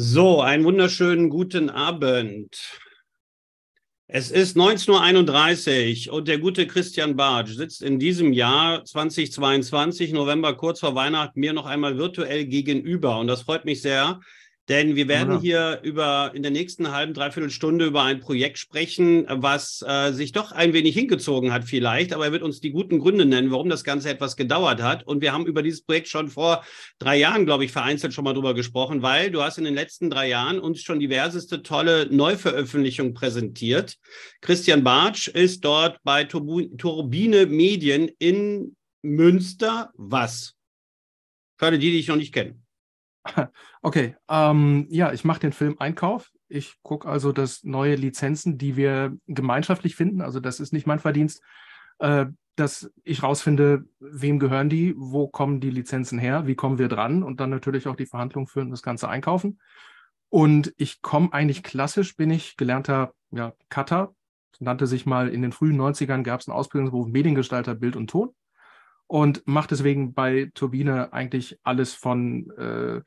So, einen wunderschönen guten Abend. Es ist 19.31 Uhr und der gute Christian Bartsch sitzt in diesem Jahr 2022, November, kurz vor Weihnachten, mir noch einmal virtuell gegenüber. Und das freut mich sehr, denn wir werden ja. Genau. hier über in der nächsten halben, dreiviertel Stunde über ein Projekt sprechen, was äh, sich doch ein wenig hingezogen hat, vielleicht. Aber er wird uns die guten Gründe nennen, warum das Ganze etwas gedauert hat. Und wir haben über dieses Projekt schon vor drei Jahren, glaube ich, vereinzelt schon mal drüber gesprochen, weil du hast in den letzten drei Jahren uns schon diverseste tolle Neuveröffentlichungen präsentiert. Christian Bartsch ist dort bei Turbine Medien in Münster. Was? Für alle die, dich noch nicht kennen. Okay, ähm, ja, ich mache den Film Einkauf. Ich gucke also, dass neue Lizenzen, die wir gemeinschaftlich finden, also das ist nicht mein Verdienst, äh, dass ich rausfinde, wem gehören die, wo kommen die Lizenzen her, wie kommen wir dran und dann natürlich auch die Verhandlungen führen und das Ganze einkaufen. Und ich komme eigentlich klassisch, bin ich gelernter ja, Cutter, nannte sich mal in den frühen 90ern, gab es einen Ausbildungsberuf Mediengestalter Bild und Ton und mache deswegen bei Turbine eigentlich alles von äh,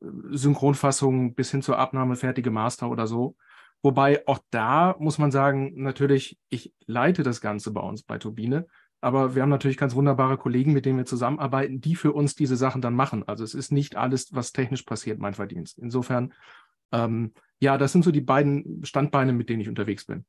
Synchronfassung bis hin zur Abnahme fertige Master oder so. Wobei auch da muss man sagen, natürlich, ich leite das Ganze bei uns bei Turbine, aber wir haben natürlich ganz wunderbare Kollegen, mit denen wir zusammenarbeiten, die für uns diese Sachen dann machen. Also es ist nicht alles, was technisch passiert, mein Verdienst. Insofern, ähm, ja, das sind so die beiden Standbeine, mit denen ich unterwegs bin.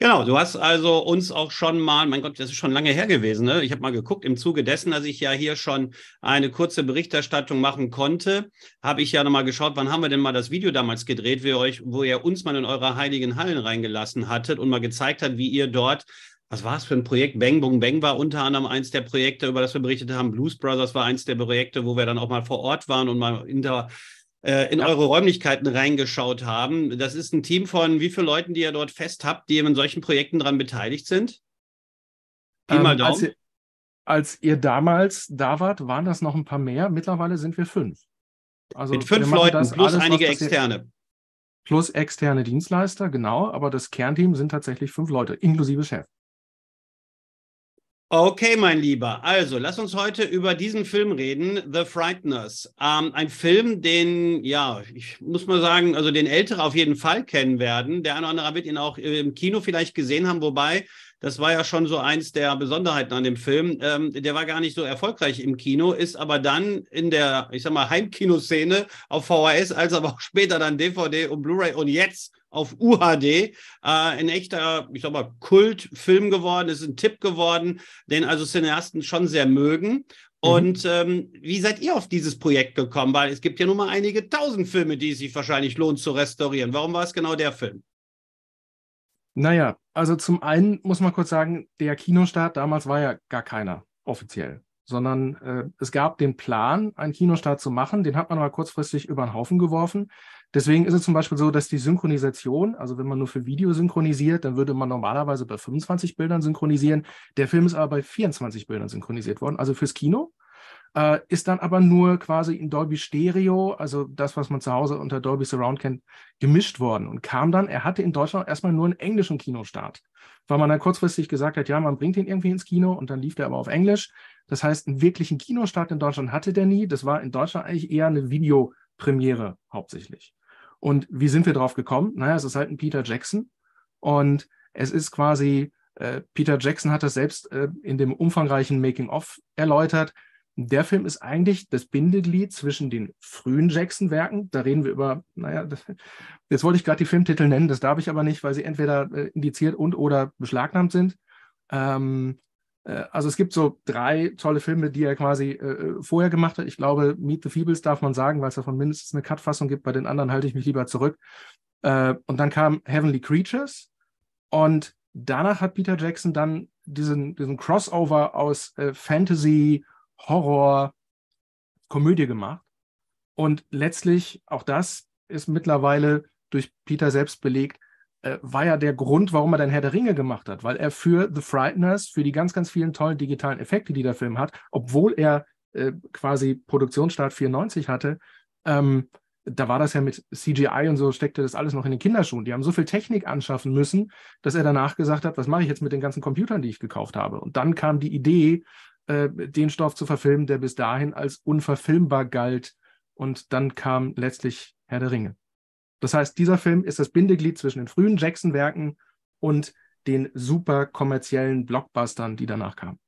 Genau, du hast also uns auch schon mal, mein Gott, das ist schon lange her gewesen. Ne? Ich habe mal geguckt, im Zuge dessen, dass ich ja hier schon eine kurze Berichterstattung machen konnte, habe ich ja nochmal geschaut, wann haben wir denn mal das Video damals gedreht, wo ihr, euch, wo ihr uns mal in eure heiligen Hallen reingelassen hattet und mal gezeigt hat, wie ihr dort was war es für ein Projekt? Bang Bung Bang war unter anderem eins der Projekte, über das wir berichtet haben. Blues Brothers war eins der Projekte, wo wir dann auch mal vor Ort waren und mal inter, äh, in ja. eure Räumlichkeiten reingeschaut haben. Das ist ein Team von wie vielen Leuten, die ihr dort fest habt, die in solchen Projekten dran beteiligt sind? Pi ähm, mal Daumen. Als ihr, als ihr, damals da wart, waren das noch ein paar mehr. Mittlerweile sind wir fünf. Also Mit fünf Leuten plus alles, einige externe. Plus externe Dienstleister, genau. Aber das Kernteam sind tatsächlich fünf Leute, inklusive Chef. Okay, mein Lieber. Also, lass uns heute über diesen Film reden, The Frighteners. Ähm, ein Film, den, ja, ich muss mal sagen, also den Ältere auf jeden Fall kennen werden. Der eine oder andere wird ihn auch im Kino vielleicht gesehen haben, wobei das war ja schon so eins der Besonderheiten an dem Film. Ähm, der war gar nicht so erfolgreich im Kino, ist aber dann in der, ich sag mal, Heimkinoszene auf VHS, als aber auch später dann DVD und Blu-ray und jetzt auf UHD. Äh, ein echter, ich sag mal, Kultfilm geworden, ist ein Tipp geworden, den also Cineasten schon sehr mögen. Mhm. Und mhm. ähm, wie seid ihr auf dieses Projekt gekommen? Weil es gibt ja nun mal einige tausend Filme, die es sich wahrscheinlich lohnt zu restaurieren. Warum war es genau der Film? Naja, also zum einen muss man kurz sagen, der Kinostart damals war ja gar keiner offiziell, sondern äh, es gab den Plan, einen Kinostart zu machen, den hat man aber kurzfristig über den Haufen geworfen Deswegen ist es zum Beispiel so, dass die Synchronisation, also wenn man nur für Video synchronisiert, dann würde man normalerweise bei 25 Bildern synchronisieren. Der Film ist aber bei 24 Bildern synchronisiert worden, also fürs Kino. Äh, ist dann aber nur quasi in Dolby Stereo, also das, was man zu Hause unter Dolby Surround kennt, gemischt worden und kam dann, er hatte in Deutschland erstmal nur einen englischen Kinostart, weil man dann kurzfristig gesagt hat, ja, man bringt ihn irgendwie ins Kino und dann lief der aber auf Englisch. Das heißt, einen wirklichen Kinostart in Deutschland hatte der nie. Das war in Deutschland eigentlich eher eine Videopremiere hauptsächlich. Und wie sind wir drauf gekommen? Naja, es ist halt ein Peter Jackson. Und es ist quasi, äh, Peter Jackson hat das selbst äh, in dem umfangreichen Making-of erläutert. Der Film ist eigentlich das Bindeglied zwischen den frühen Jackson-Werken. Da reden wir über, naja, das, jetzt wollte ich gerade die Filmtitel nennen, das darf ich aber nicht, weil sie entweder äh, indiziert und oder beschlagnahmt sind. Ähm, äh, also es gibt so drei tolle Filme, die er quasi äh, äh, vorher gemacht hat. Ich glaube, Meet the Feebles darf man sagen, weil es davon mindestens eine Cut-Fassung gibt. Bei den anderen halte ich mich lieber zurück. Äh, und dann kam Heavenly Creatures und danach hat Peter Jackson dann diesen, diesen Crossover aus äh, Fantasy, Horror, Komödie gemacht. Und letztlich, auch das ist mittlerweile durch Peter selbst belegt, äh, war ja der Grund, warum er dann Herr der Ringe gemacht hat, weil er für The Frighteners, für die ganz, ganz vielen tollen digitalen Effekte, die der Film hat, obwohl er äh, quasi Produktionsstart 94 hatte, ähm, da war das ja mit CGI und so, steckte das alles noch in den Kinderschuhen. Die haben so viel Technik anschaffen müssen, dass er danach gesagt hat, was mache ich jetzt mit den ganzen Computern, die ich gekauft habe? Und dann kam die Idee, äh, den Stoff zu verfilmen, der bis dahin als unverfilmbar galt. Und dann kam letztlich Herr der Ringe. Das heißt, dieser Film ist das Bindeglied zwischen den frühen Jackson-Werken und den super kommerziellen Blockbustern, die danach kamen.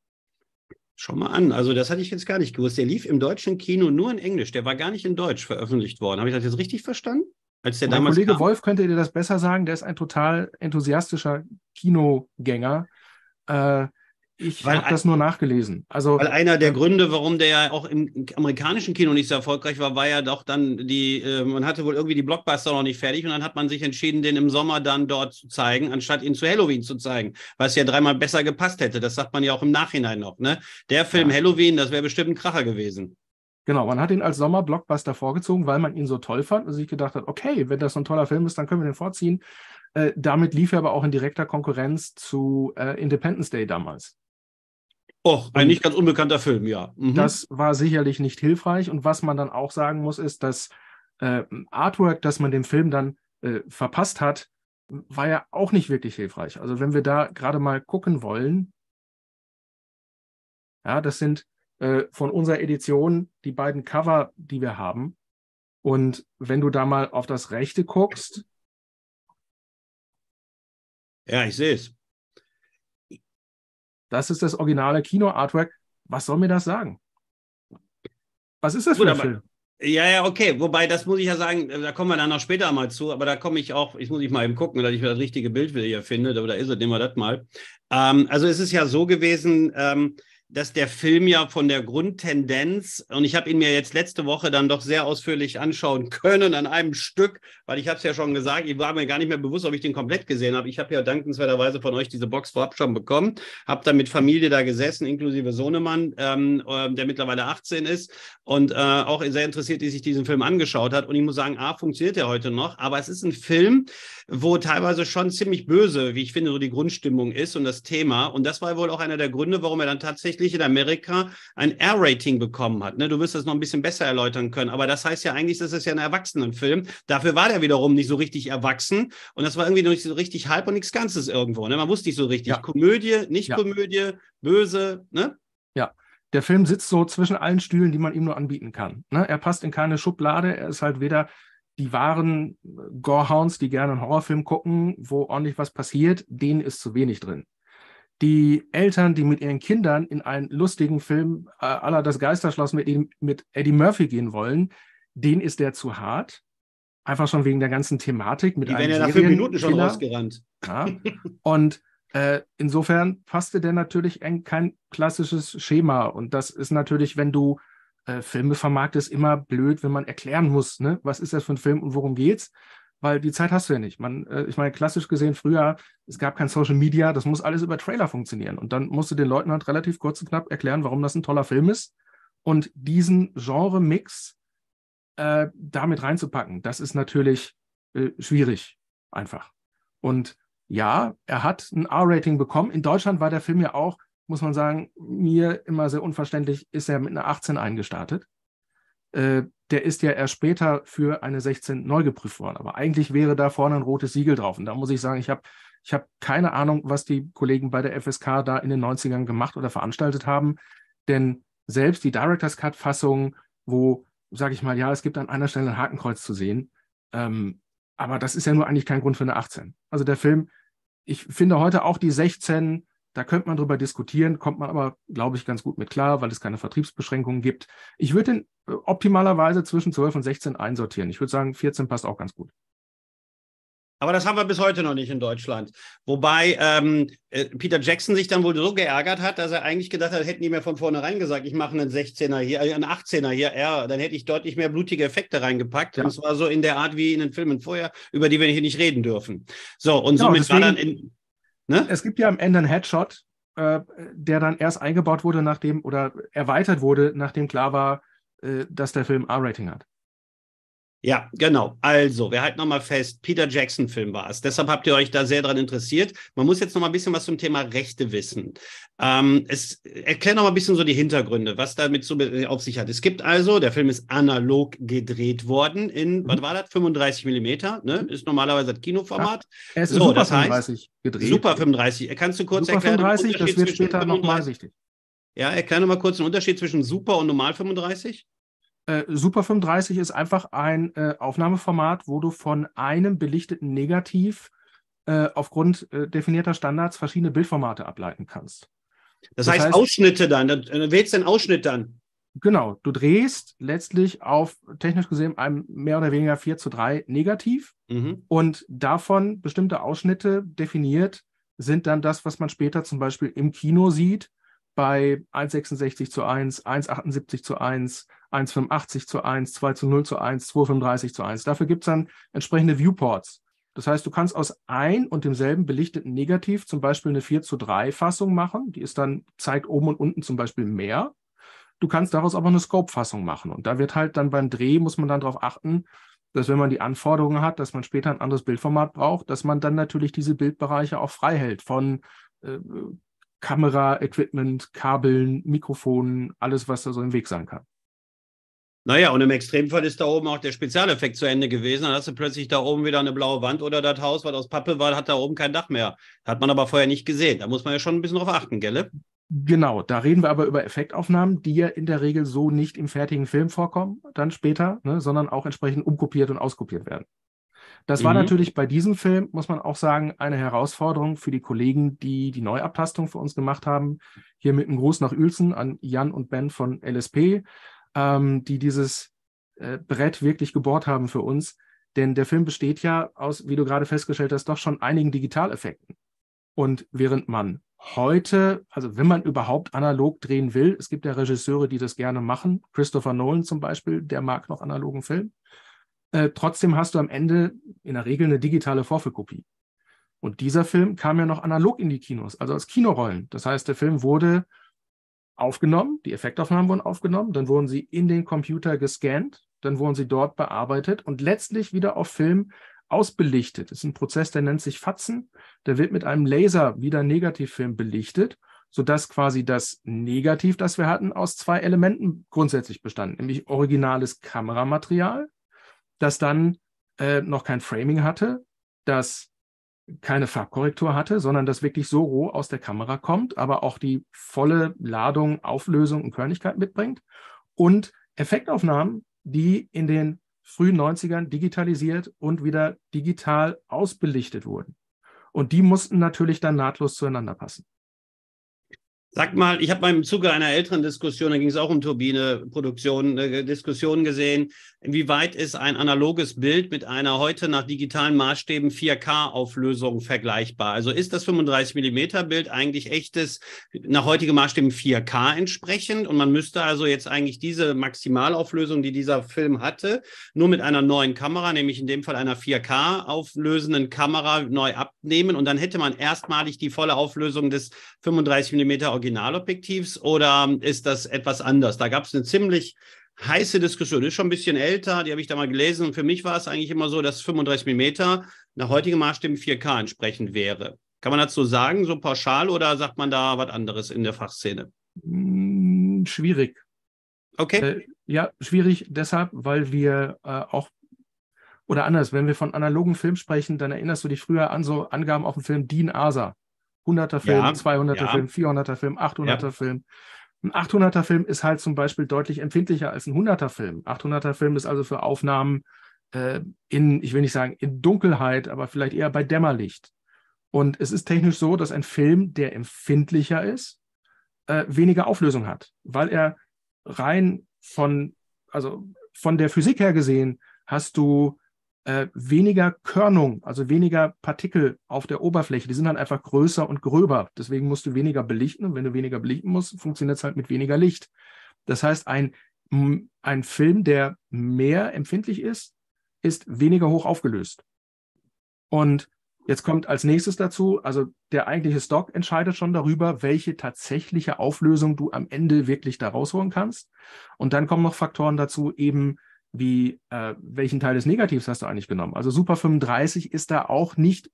Schau mal an, also das hatte ich jetzt gar nicht gewusst. Der lief im deutschen Kino nur in Englisch, der war gar nicht in Deutsch veröffentlicht worden. Habe ich das jetzt richtig verstanden? Als der mein Kollege kam? Wolf könnte dir das besser sagen, der ist ein total enthusiastischer Kinogänger. Äh, ich habe das nur nachgelesen. Also, weil einer der äh, Gründe, warum der ja auch im amerikanischen Kino nicht so erfolgreich war, war ja doch dann die, äh, man hatte wohl irgendwie die Blockbuster noch nicht fertig und dann hat man sich entschieden, den im Sommer dann dort zu zeigen, anstatt ihn zu Halloween zu zeigen, was ja dreimal besser gepasst hätte. Das sagt man ja auch im Nachhinein noch. Ne? Der Film ja. Halloween, das wäre bestimmt ein Kracher gewesen. Genau, man hat ihn als Sommer-Blockbuster vorgezogen, weil man ihn so toll fand und sich gedacht hat, okay, wenn das so ein toller Film ist, dann können wir den vorziehen. Äh, damit lief er aber auch in direkter Konkurrenz zu äh, Independence Day damals. Och, ein nicht ganz unbekannter Film, ja. Mhm. Das war sicherlich nicht hilfreich. Und was man dann auch sagen muss, ist, dass äh, Artwork, das man dem Film dann äh, verpasst hat, war ja auch nicht wirklich hilfreich. Also wenn wir da gerade mal gucken wollen, ja, das sind äh, von unserer Edition die beiden Cover, die wir haben. Und wenn du da mal auf das rechte guckst. Ja, ich sehe es. Das ist das originale Kino-Artwork. Was soll mir das sagen? Was ist das Gut, für ein Film? Ja, ja, okay. Wobei, das muss ich ja sagen, äh, da kommen wir dann noch später mal zu, aber da komme ich auch, ich muss ich mal eben gucken, dass ich das richtige Bild wieder hier finde, da, da ist es, nehmen wir das mal. Ähm, also es ist ja so gewesen, ähm, dass der Film ja von der Grundtendenz, und ich habe ihn mir jetzt letzte Woche dann doch sehr ausführlich anschauen können an einem Stück, weil ich habe es ja schon gesagt, ich war mir gar nicht mehr bewusst, ob ich den komplett gesehen habe. Ich habe ja dankenswerterweise von euch diese Box vorab schon bekommen, habe dann mit Familie da gesessen, inklusive Sohnemann, ähm, äh, der mittlerweile 18 ist und äh, auch sehr interessiert, die sich diesen Film angeschaut hat. Und ich muss sagen, A, funktioniert er heute noch, aber es ist ein Film, wo teilweise schon ziemlich böse, wie ich finde, so die Grundstimmung ist und das Thema. Und das war wohl auch einer der Gründe, warum er dann tatsächlich tatsächlich in Amerika ein R-Rating bekommen hat. Ne? Du wirst das noch ein bisschen besser erläutern können, aber das heißt ja eigentlich, das ist ja ein Erwachsenenfilm. Dafür war der wiederum nicht so richtig erwachsen und das war irgendwie noch nicht so richtig halb und nichts Ganzes irgendwo. Ne? Man wusste nicht so richtig. Ja. Komödie, nicht ja. Komödie, böse, ne? Ja. Der Film sitzt so zwischen allen Stühlen, die man ihm nur anbieten kann. Ne? Er passt in keine Schublade. Er ist halt weder die wahren äh, Gorehounds, die gerne einen Horrorfilm gucken, wo ordentlich was passiert, denen ist zu wenig drin die Eltern, die mit ihren Kindern in einen lustigen Film äh, aller das Geisterschloss mit, ihm, mit Eddie Murphy gehen wollen, denen ist der zu hart. Einfach schon wegen der ganzen Thematik. Mit die werden ja nach fünf Minuten schon rausgerannt. Ja. Und äh, insofern passte der natürlich in kein klassisches Schema. Und das ist natürlich, wenn du äh, Filme vermarktest, immer blöd, wenn man erklären muss, ne? was ist das für ein Film und worum geht's weil die Zeit hast du ja nicht. Man, äh, ich meine, klassisch gesehen früher, es gab kein Social Media, das muss alles über Trailer funktionieren. Und dann musst du den Leuten halt relativ kurz und knapp erklären, warum das ein toller Film ist. Und diesen Genre-Mix äh, damit reinzupacken, das ist natürlich äh, schwierig, einfach. Und ja, er hat ein R-Rating bekommen. In Deutschland war der Film ja auch, muss man sagen, mir immer sehr unverständlich, ist er mit einer 18 eingestartet. Äh, der ist ja erst später für eine 16 neu geprüft worden. Aber eigentlich wäre da vorne ein rotes Siegel drauf. Und da muss ich sagen, ich habe ich hab keine Ahnung, was die Kollegen bei der FSK da in den 90ern gemacht oder veranstaltet haben. Denn selbst die Director's Cut-Fassung, wo, sage ich mal, ja, es gibt an einer Stelle ein Hakenkreuz zu sehen, ähm, aber das ist ja nur eigentlich kein Grund für eine 18. Also der Film, ich finde heute auch die 16 da könnte man drüber diskutieren, kommt man aber, glaube ich, ganz gut mit klar, weil es keine Vertriebsbeschränkungen gibt. Ich würde den äh, optimalerweise zwischen 12 und 16 einsortieren. Ich würde sagen, 14 passt auch ganz gut. Aber das haben wir bis heute noch nicht in Deutschland. Wobei ähm, äh, Peter Jackson sich dann wohl so geärgert hat, dass er eigentlich gedacht hat, hätten die mir von vornherein gesagt, ich mache einen 16er hier, äh, einen 18er hier, ja, dann hätte ich deutlich mehr blutige Effekte reingepackt. Ja. Und zwar so in der Art wie in den Filmen vorher, über die wir hier nicht reden dürfen. So, und genau, somit deswegen, war dann in. Ne? Es gibt ja am Ende einen Headshot, äh, der dann erst eingebaut wurde, nachdem oder erweitert wurde, nachdem klar war, äh, dass der Film R-Rating hat. Ja, genau. Also, wir halten nochmal fest, Peter Jackson-Film war es. Deshalb habt ihr euch da sehr dran interessiert. Man muss jetzt nochmal ein bisschen was zum Thema Rechte wissen. Ähm, es, erklär nochmal ein bisschen so die Hintergründe, was damit so auf sich hat. Es gibt also, der Film ist analog gedreht worden in, mhm. was war das, 35 Millimeter, ne? Mhm. ist normalerweise das Kinoformat. Ja, es ist so, super das 35 gedreht. Super 35. Kannst du kurz super erklären? 35, das wird später nochmal wichtig. Ja, erklär nochmal kurz den Unterschied zwischen super und normal 35. Äh, Super 35 ist einfach ein äh, Aufnahmeformat, wo du von einem belichteten Negativ äh, aufgrund äh, definierter Standards verschiedene Bildformate ableiten kannst. Das, das heißt, heißt, Ausschnitte dann, dann, wählst du einen Ausschnitt dann. Genau, du drehst letztlich auf technisch gesehen einem mehr oder weniger 4 zu 3 negativ mhm. und davon bestimmte Ausschnitte definiert sind dann das, was man später zum Beispiel im Kino sieht, bei 1,66 zu 1, 1,78 zu 1, 1,85 zu 1, 2 zu 0 zu 1, 2,35 zu 1. Dafür gibt es dann entsprechende Viewports. Das heißt, du kannst aus ein und demselben belichteten Negativ zum Beispiel eine 4 zu 3 Fassung machen. Die ist dann, zeigt oben und unten zum Beispiel mehr. Du kannst daraus aber eine Scope-Fassung machen. Und da wird halt dann beim Dreh, muss man dann darauf achten, dass wenn man die Anforderungen hat, dass man später ein anderes Bildformat braucht, dass man dann natürlich diese Bildbereiche auch frei hält von äh, Kamera, Equipment, Kabeln, Mikrofonen, alles, was da so im Weg sein kann. Naja, und im Extremfall ist da oben auch der Spezialeffekt zu Ende gewesen. Dann hast du plötzlich da oben wieder eine blaue Wand oder das Haus, was aus Pappe war, hat da oben kein Dach mehr. Hat man aber vorher nicht gesehen. Da muss man ja schon ein bisschen drauf achten, gelle? Genau, da reden wir aber über Effektaufnahmen, die ja in der Regel so nicht im fertigen Film vorkommen, dann später, ne, sondern auch entsprechend umkopiert und auskopiert werden. Das mhm. war natürlich bei diesem Film, muss man auch sagen, eine Herausforderung für die Kollegen, die die Neuabtastung für uns gemacht haben. Hier mit einem Gruß nach Uelzen an Jan und Ben von LSP, ähm, die dieses äh, Brett wirklich gebohrt haben für uns. Denn der Film besteht ja aus, wie du gerade festgestellt hast, doch schon einigen Digitaleffekten. Und während man heute, also wenn man überhaupt analog drehen will, es gibt ja Regisseure, die das gerne machen. Christopher Nolan zum Beispiel, der mag noch analogen Film. Äh, trotzdem hast du am Ende in der Regel eine digitale Vorführkopie. Und dieser Film kam ja noch analog in die Kinos, also als Kinorollen. Das heißt, der Film wurde aufgenommen, die Effektaufnahmen wurden aufgenommen, dann wurden sie in den Computer gescannt, dann wurden sie dort bearbeitet und letztlich wieder auf Film ausbelichtet. Das ist ein Prozess, der nennt sich Fatzen. Der wird mit einem Laser wieder Negativfilm belichtet, sodass quasi das Negativ, das wir hatten, aus zwei Elementen grundsätzlich bestand, nämlich originales Kameramaterial das dann äh, noch kein Framing hatte, das keine Farbkorrektur hatte, sondern das wirklich so roh aus der Kamera kommt, aber auch die volle Ladung, Auflösung und Körnigkeit mitbringt. Und Effektaufnahmen, die in den frühen 90ern digitalisiert und wieder digital ausbelichtet wurden. Und die mussten natürlich dann nahtlos zueinander passen. Sag mal, ich habe mal im Zuge einer älteren Diskussion, da ging es auch um Turbineproduktion, eine äh, Diskussion gesehen, inwieweit ist ein analoges Bild mit einer heute nach digitalen Maßstäben 4K-Auflösung vergleichbar? Also ist das 35 Millimeter Bild eigentlich echtes, nach heutigen Maßstäben 4K entsprechend? Und man müsste also jetzt eigentlich diese Maximalauflösung, die dieser Film hatte, nur mit einer neuen Kamera, nämlich in dem Fall einer 4K-auflösenden Kamera, neu abnehmen. Und dann hätte man erstmalig die volle Auflösung des 35 Millimeter Originalobjektivs oder ist das etwas anders? Da gab es eine ziemlich heiße Diskussion, ist schon ein bisschen älter, die habe ich da mal gelesen und für mich war es eigentlich immer so, dass 35 mm nach heutigen Maßstäben 4K entsprechend wäre. Kann man dazu sagen, so pauschal oder sagt man da was anderes in der Fachszene? Hm, schwierig. Okay. Äh, ja, schwierig deshalb, weil wir äh, auch oder anders, wenn wir von analogen Film sprechen, dann erinnerst du dich früher an so Angaben auf dem Film DIN ASA. 100er Film, ja, 200er ja. Film, 400er Film, 800er ja. Film. Ein 800er Film ist halt zum Beispiel deutlich empfindlicher als ein 100er Film. 800er Film ist also für Aufnahmen äh, in, ich will nicht sagen in Dunkelheit, aber vielleicht eher bei Dämmerlicht. Und es ist technisch so, dass ein Film, der empfindlicher ist, äh, weniger Auflösung hat, weil er rein von, also von der Physik her gesehen, hast du äh, weniger Körnung, also weniger Partikel auf der Oberfläche. Die sind dann halt einfach größer und gröber. Deswegen musst du weniger belichten. Und wenn du weniger belichten musst, funktioniert es halt mit weniger Licht. Das heißt, ein, ein Film, der mehr empfindlich ist, ist weniger hoch aufgelöst. Und jetzt kommt als nächstes dazu, also der eigentliche Stock entscheidet schon darüber, welche tatsächliche Auflösung du am Ende wirklich da rausholen kannst. Und dann kommen noch Faktoren dazu, eben wie äh, welchen Teil des Negativs hast du eigentlich genommen? Also Super 35 ist da auch nicht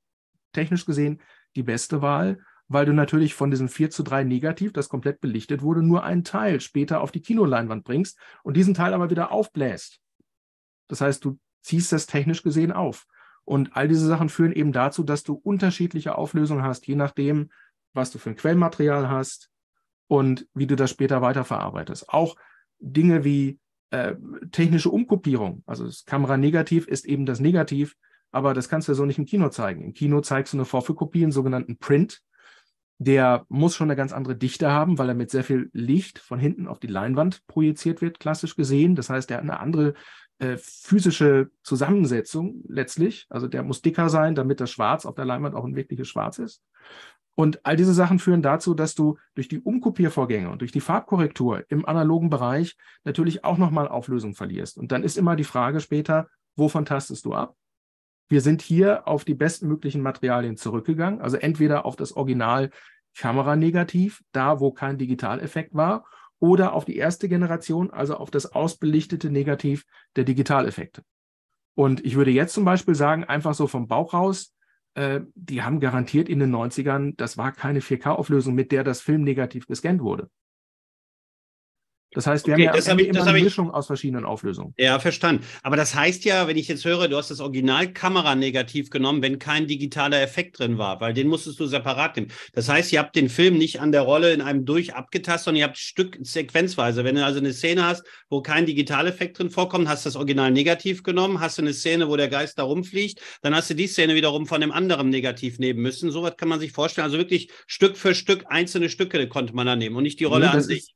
technisch gesehen die beste Wahl, weil du natürlich von diesem 4 zu 3 Negativ, das komplett belichtet wurde, nur einen Teil später auf die Kinoleinwand bringst und diesen Teil aber wieder aufbläst. Das heißt, du ziehst das technisch gesehen auf. Und all diese Sachen führen eben dazu, dass du unterschiedliche Auflösungen hast, je nachdem, was du für ein Quellmaterial hast und wie du das später weiterverarbeitest. Auch Dinge wie äh, technische Umkopierung. Also das Kameranegativ ist eben das Negativ, aber das kannst du ja so nicht im Kino zeigen. Im Kino zeigst du eine Vorführkopie, einen sogenannten Print. Der muss schon eine ganz andere Dichte haben, weil er mit sehr viel Licht von hinten auf die Leinwand projiziert wird, klassisch gesehen. Das heißt, der hat eine andere äh, physische Zusammensetzung letztlich. Also der muss dicker sein, damit das Schwarz auf der Leinwand auch ein wirkliches Schwarz ist. Und all diese Sachen führen dazu, dass du durch die Umkopiervorgänge und durch die Farbkorrektur im analogen Bereich natürlich auch nochmal Auflösung verlierst. Und dann ist immer die Frage später, wovon tastest du ab? Wir sind hier auf die bestmöglichen Materialien zurückgegangen, also entweder auf das Original Kameranegativ, da wo kein Digitaleffekt war, oder auf die erste Generation, also auf das ausbelichtete Negativ der Digitaleffekte. Und ich würde jetzt zum Beispiel sagen, einfach so vom Bauch raus, äh, die haben garantiert in den 90ern, das war keine 4K-Auflösung, mit der das Film negativ gescannt wurde. Das heißt, wir okay, haben ja das hab ich, das eine ich, Mischung aus verschiedenen Auflösungen. Ja, verstanden. Aber das heißt ja, wenn ich jetzt höre, du hast das Original negativ genommen, wenn kein digitaler Effekt drin war, weil den musstest du separat nehmen. Das heißt, ihr habt den Film nicht an der Rolle in einem Durch abgetastet, sondern ihr habt Stück sequenzweise. Wenn du also eine Szene hast, wo kein Digitaleffekt drin vorkommt, hast du das Original Negativ genommen, hast du eine Szene, wo der Geist da rumfliegt, dann hast du die Szene wiederum von dem anderen Negativ nehmen müssen. Sowas kann man sich vorstellen. Also wirklich Stück für Stück einzelne Stücke konnte man da nehmen und nicht die Rolle nee, an sich. Ist,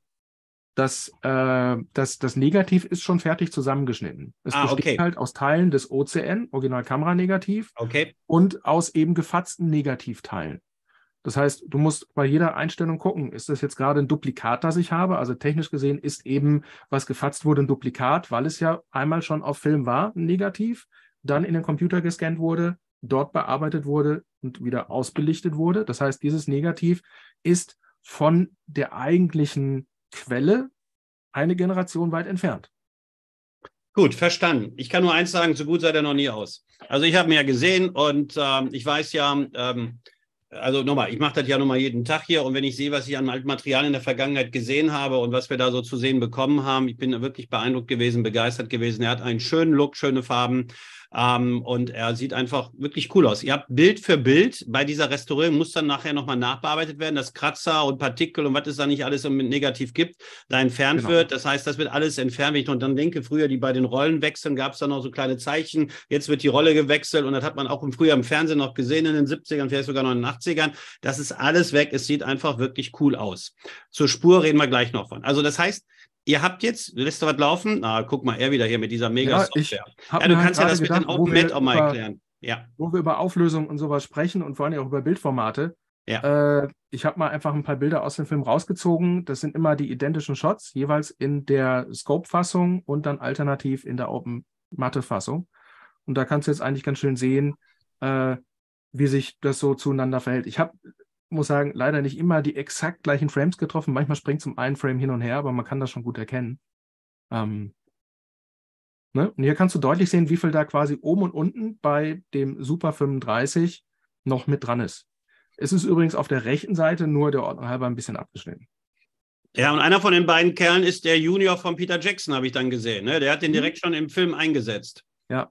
das, äh, das, das Negativ ist schon fertig zusammengeschnitten. Es ah, besteht okay. halt aus Teilen des OCN, Originalkamera-Negativ, okay. und aus eben gefatzten Negativteilen. Das heißt, du musst bei jeder Einstellung gucken, ist das jetzt gerade ein Duplikat, das ich habe? Also technisch gesehen ist eben, was gefatzt wurde, ein Duplikat, weil es ja einmal schon auf Film war, ein Negativ, dann in den Computer gescannt wurde, dort bearbeitet wurde und wieder ausbelichtet wurde. Das heißt, dieses Negativ ist von der eigentlichen Quelle eine Generation weit entfernt. Gut, verstanden. Ich kann nur eins sagen, so gut sah der noch nie aus. Also ich habe ihn ja gesehen und ähm, ich weiß ja, ähm, also nochmal, ich mache das ja nochmal jeden Tag hier und wenn ich sehe, was ich an Altmaterial in der Vergangenheit gesehen habe und was wir da so zu sehen bekommen haben, ich bin wirklich beeindruckt gewesen, begeistert gewesen. Er hat einen schönen Look, schöne Farben. Ähm, und er sieht einfach wirklich cool aus. Ihr habt Bild für Bild bei dieser Restaurierung, muss dann nachher nochmal nachbearbeitet werden, dass Kratzer und Partikel und was es da nicht alles mit negativ gibt, da entfernt genau. wird. Das heißt, das wird alles entfernt. Wenn ich noch dann denke, früher die bei den Rollen wechseln, gab es dann noch so kleine Zeichen. Jetzt wird die Rolle gewechselt und das hat man auch im Frühjahr im Fernsehen noch gesehen, in den 70ern, vielleicht sogar noch in den 80ern. Das ist alles weg. Es sieht einfach wirklich cool aus. Zur Spur reden wir gleich noch von. Also das heißt, ihr habt jetzt, lässt du was laufen. Na, guck mal, er wieder hier mit dieser Mega-Software. Ja, ja, du halt kannst ja das gedacht, mit dem Open Met auch mal über, erklären. Ja. Wo wir über Auflösung und sowas sprechen und vor allem auch über Bildformate. Ja. Äh, ich habe mal einfach ein paar Bilder aus dem Film rausgezogen. Das sind immer die identischen Shots, jeweils in der Scope-Fassung und dann alternativ in der Open-Matte-Fassung. Und da kannst du jetzt eigentlich ganz schön sehen, äh, wie sich das so zueinander verhält. Ich habe muss sagen, leider nicht immer die exakt gleichen Frames getroffen. Manchmal springt zum einen Frame hin und her, aber man kann das schon gut erkennen. Ähm, ne? Und hier kannst du deutlich sehen, wie viel da quasi oben und unten bei dem Super 35 noch mit dran ist. Es ist übrigens auf der rechten Seite nur der Ordnung halber ein bisschen abgeschnitten. Ja, und einer von den beiden Kerlen ist der Junior von Peter Jackson, habe ich dann gesehen. Ne? Der hat den mhm. direkt schon im Film eingesetzt. Ja,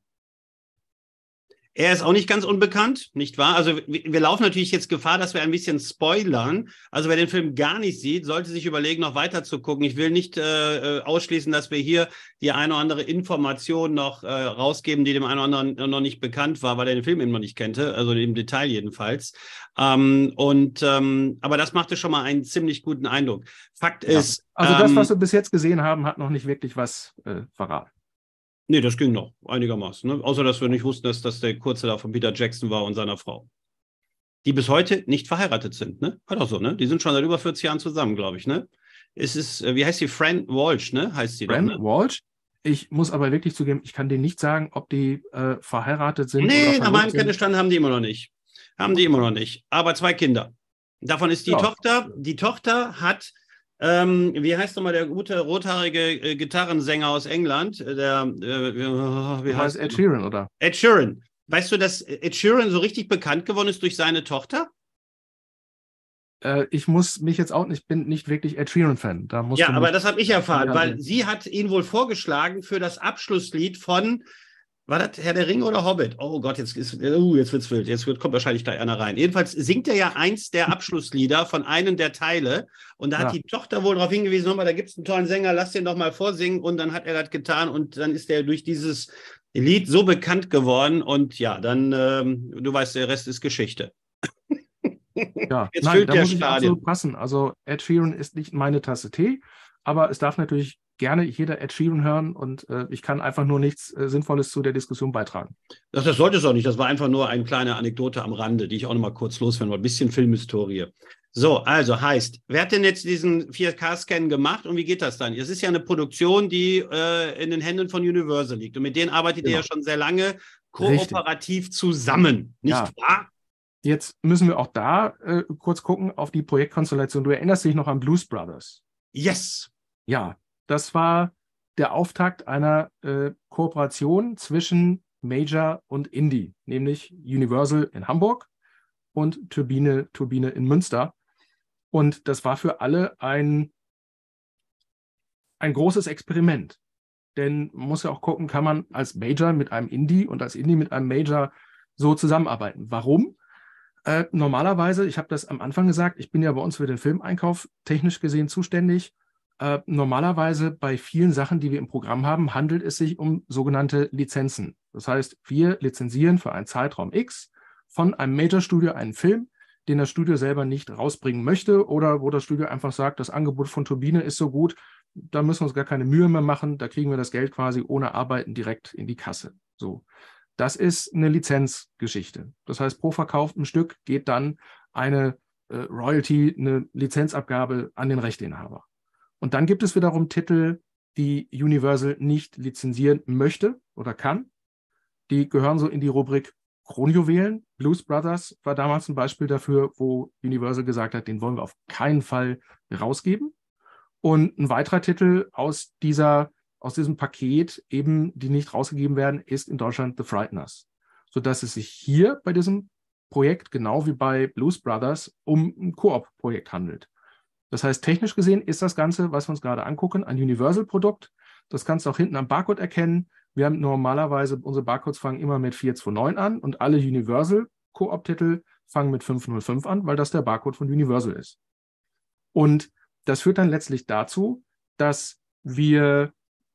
er ist auch nicht ganz unbekannt, nicht wahr? Also wir laufen natürlich jetzt Gefahr, dass wir ein bisschen spoilern. Also wer den Film gar nicht sieht, sollte sich überlegen, noch weiter zu gucken. Ich will nicht äh, äh ausschließen, dass wir hier die eine oder andere Information noch äh, rausgeben, die dem einen oder anderen noch nicht bekannt war, weil er den Film eben noch nicht kannte, also im Detail jedenfalls. Ähm, und ähm, aber das machte schon mal einen ziemlich guten Eindruck. Fakt ja. ist, also das, ähm, was wir bis jetzt gesehen haben, hat noch nicht wirklich was äh, verraten. Nee, das ging noch einigermaßen. Ne? Außer, dass wir nicht wussten, dass das der Kurze da von Peter Jackson war und seiner Frau. Die bis heute nicht verheiratet sind, ne? War doch so, ne? Die sind schon seit über 40 Jahren zusammen, glaube ich, ne? Es ist, äh, wie heißt die? Fran Walsh, ne? Heißt sie Fran ne? Walsh? Ich muss aber wirklich zugeben, ich kann dir nicht sagen, ob die äh, verheiratet sind. Nee, nach meinem Kenntnisstand haben die immer noch nicht. Haben die immer noch nicht. Aber zwei Kinder. Davon ist die ja. Tochter, die Tochter hat ähm, wie heißt nochmal der gute rothaarige äh, Gitarrensänger aus England? Äh, der, äh, wie oh, heißt Ed Sheeran, oder? Ed Sheeran. Weißt du, dass Ed Sheeran so richtig bekannt geworden ist durch seine Tochter? Äh, ich muss mich jetzt auch nicht, bin nicht wirklich Ed Sheeran-Fan. ja, aber das habe ich erfahren, weil sie hat ihn wohl vorgeschlagen für das Abschlusslied von war das Herr der Ringe oder Hobbit? Oh Gott, jetzt, ist, uh, jetzt wird's wild. Jetzt wird, kommt wahrscheinlich da einer rein. Jedenfalls singt er ja eins der Abschlusslieder von einem der Teile. Und da ja. hat die Tochter wohl darauf hingewiesen: nochmal, da gibt es einen tollen Sänger, lass den doch mal vorsingen. Und dann hat er das getan. Und dann ist er durch dieses Lied so bekannt geworden. Und ja, dann, ähm, du weißt, der Rest ist Geschichte. ja, jetzt nein, füllt da der muss Stadion. ich absolut passen. Also, Ed Sheeran ist nicht meine Tasse Tee. Aber es darf natürlich gerne jeder Ed Sheeran hören und äh, ich kann einfach nur nichts äh, Sinnvolles zu der Diskussion beitragen. Das, das sollte es auch nicht. Das war einfach nur eine kleine Anekdote am Rande, die ich auch noch mal kurz loswerden wollte. Ein bisschen Filmhistorie. So, also heißt, wer hat denn jetzt diesen 4K-Scan gemacht und wie geht das dann? Es ist ja eine Produktion, die äh, in den Händen von Universal liegt und mit denen arbeitet genau. ihr ja genau. schon sehr lange kooperativ Richtig. zusammen, nicht ja. wahr? Jetzt müssen wir auch da äh, kurz gucken auf die Projektkonstellation. Du erinnerst dich noch an Blues Brothers. Yes. Ja, das war der Auftakt einer äh, Kooperation zwischen Major und Indie, nämlich Universal in Hamburg und Turbine, Turbine in Münster. Und das war für alle ein, ein großes Experiment. Denn man muss ja auch gucken, kann man als Major mit einem Indie und als Indie mit einem Major so zusammenarbeiten. Warum? Äh, normalerweise, ich habe das am Anfang gesagt, ich bin ja bei uns für den Filmeinkauf technisch gesehen zuständig äh, normalerweise bei vielen Sachen, die wir im Programm haben, handelt es sich um sogenannte Lizenzen. Das heißt, wir lizenzieren für einen Zeitraum X von einem Major-Studio einen Film, den das Studio selber nicht rausbringen möchte oder wo das Studio einfach sagt, das Angebot von Turbine ist so gut, da müssen wir uns gar keine Mühe mehr machen, da kriegen wir das Geld quasi ohne Arbeiten direkt in die Kasse. So. Das ist eine Lizenzgeschichte. Das heißt, pro verkauftem Stück geht dann eine äh, Royalty, eine Lizenzabgabe an den Rechteinhaber. Und dann gibt es wiederum Titel, die Universal nicht lizenzieren möchte oder kann. Die gehören so in die Rubrik Kronjuwelen. Blues Brothers war damals ein Beispiel dafür, wo Universal gesagt hat, den wollen wir auf keinen Fall rausgeben. Und ein weiterer Titel aus dieser aus diesem Paket eben, die nicht rausgegeben werden, ist in Deutschland The Frighteners. Sodass es sich hier bei diesem Projekt, genau wie bei Blues Brothers, um ein Koop-Projekt handelt. Das heißt, technisch gesehen ist das Ganze, was wir uns gerade angucken, ein Universal-Produkt. Das kannst du auch hinten am Barcode erkennen. Wir haben normalerweise, unsere Barcodes fangen immer mit 429 an und alle Universal koop titel fangen mit 505 an, weil das der Barcode von Universal ist. Und das führt dann letztlich dazu, dass wir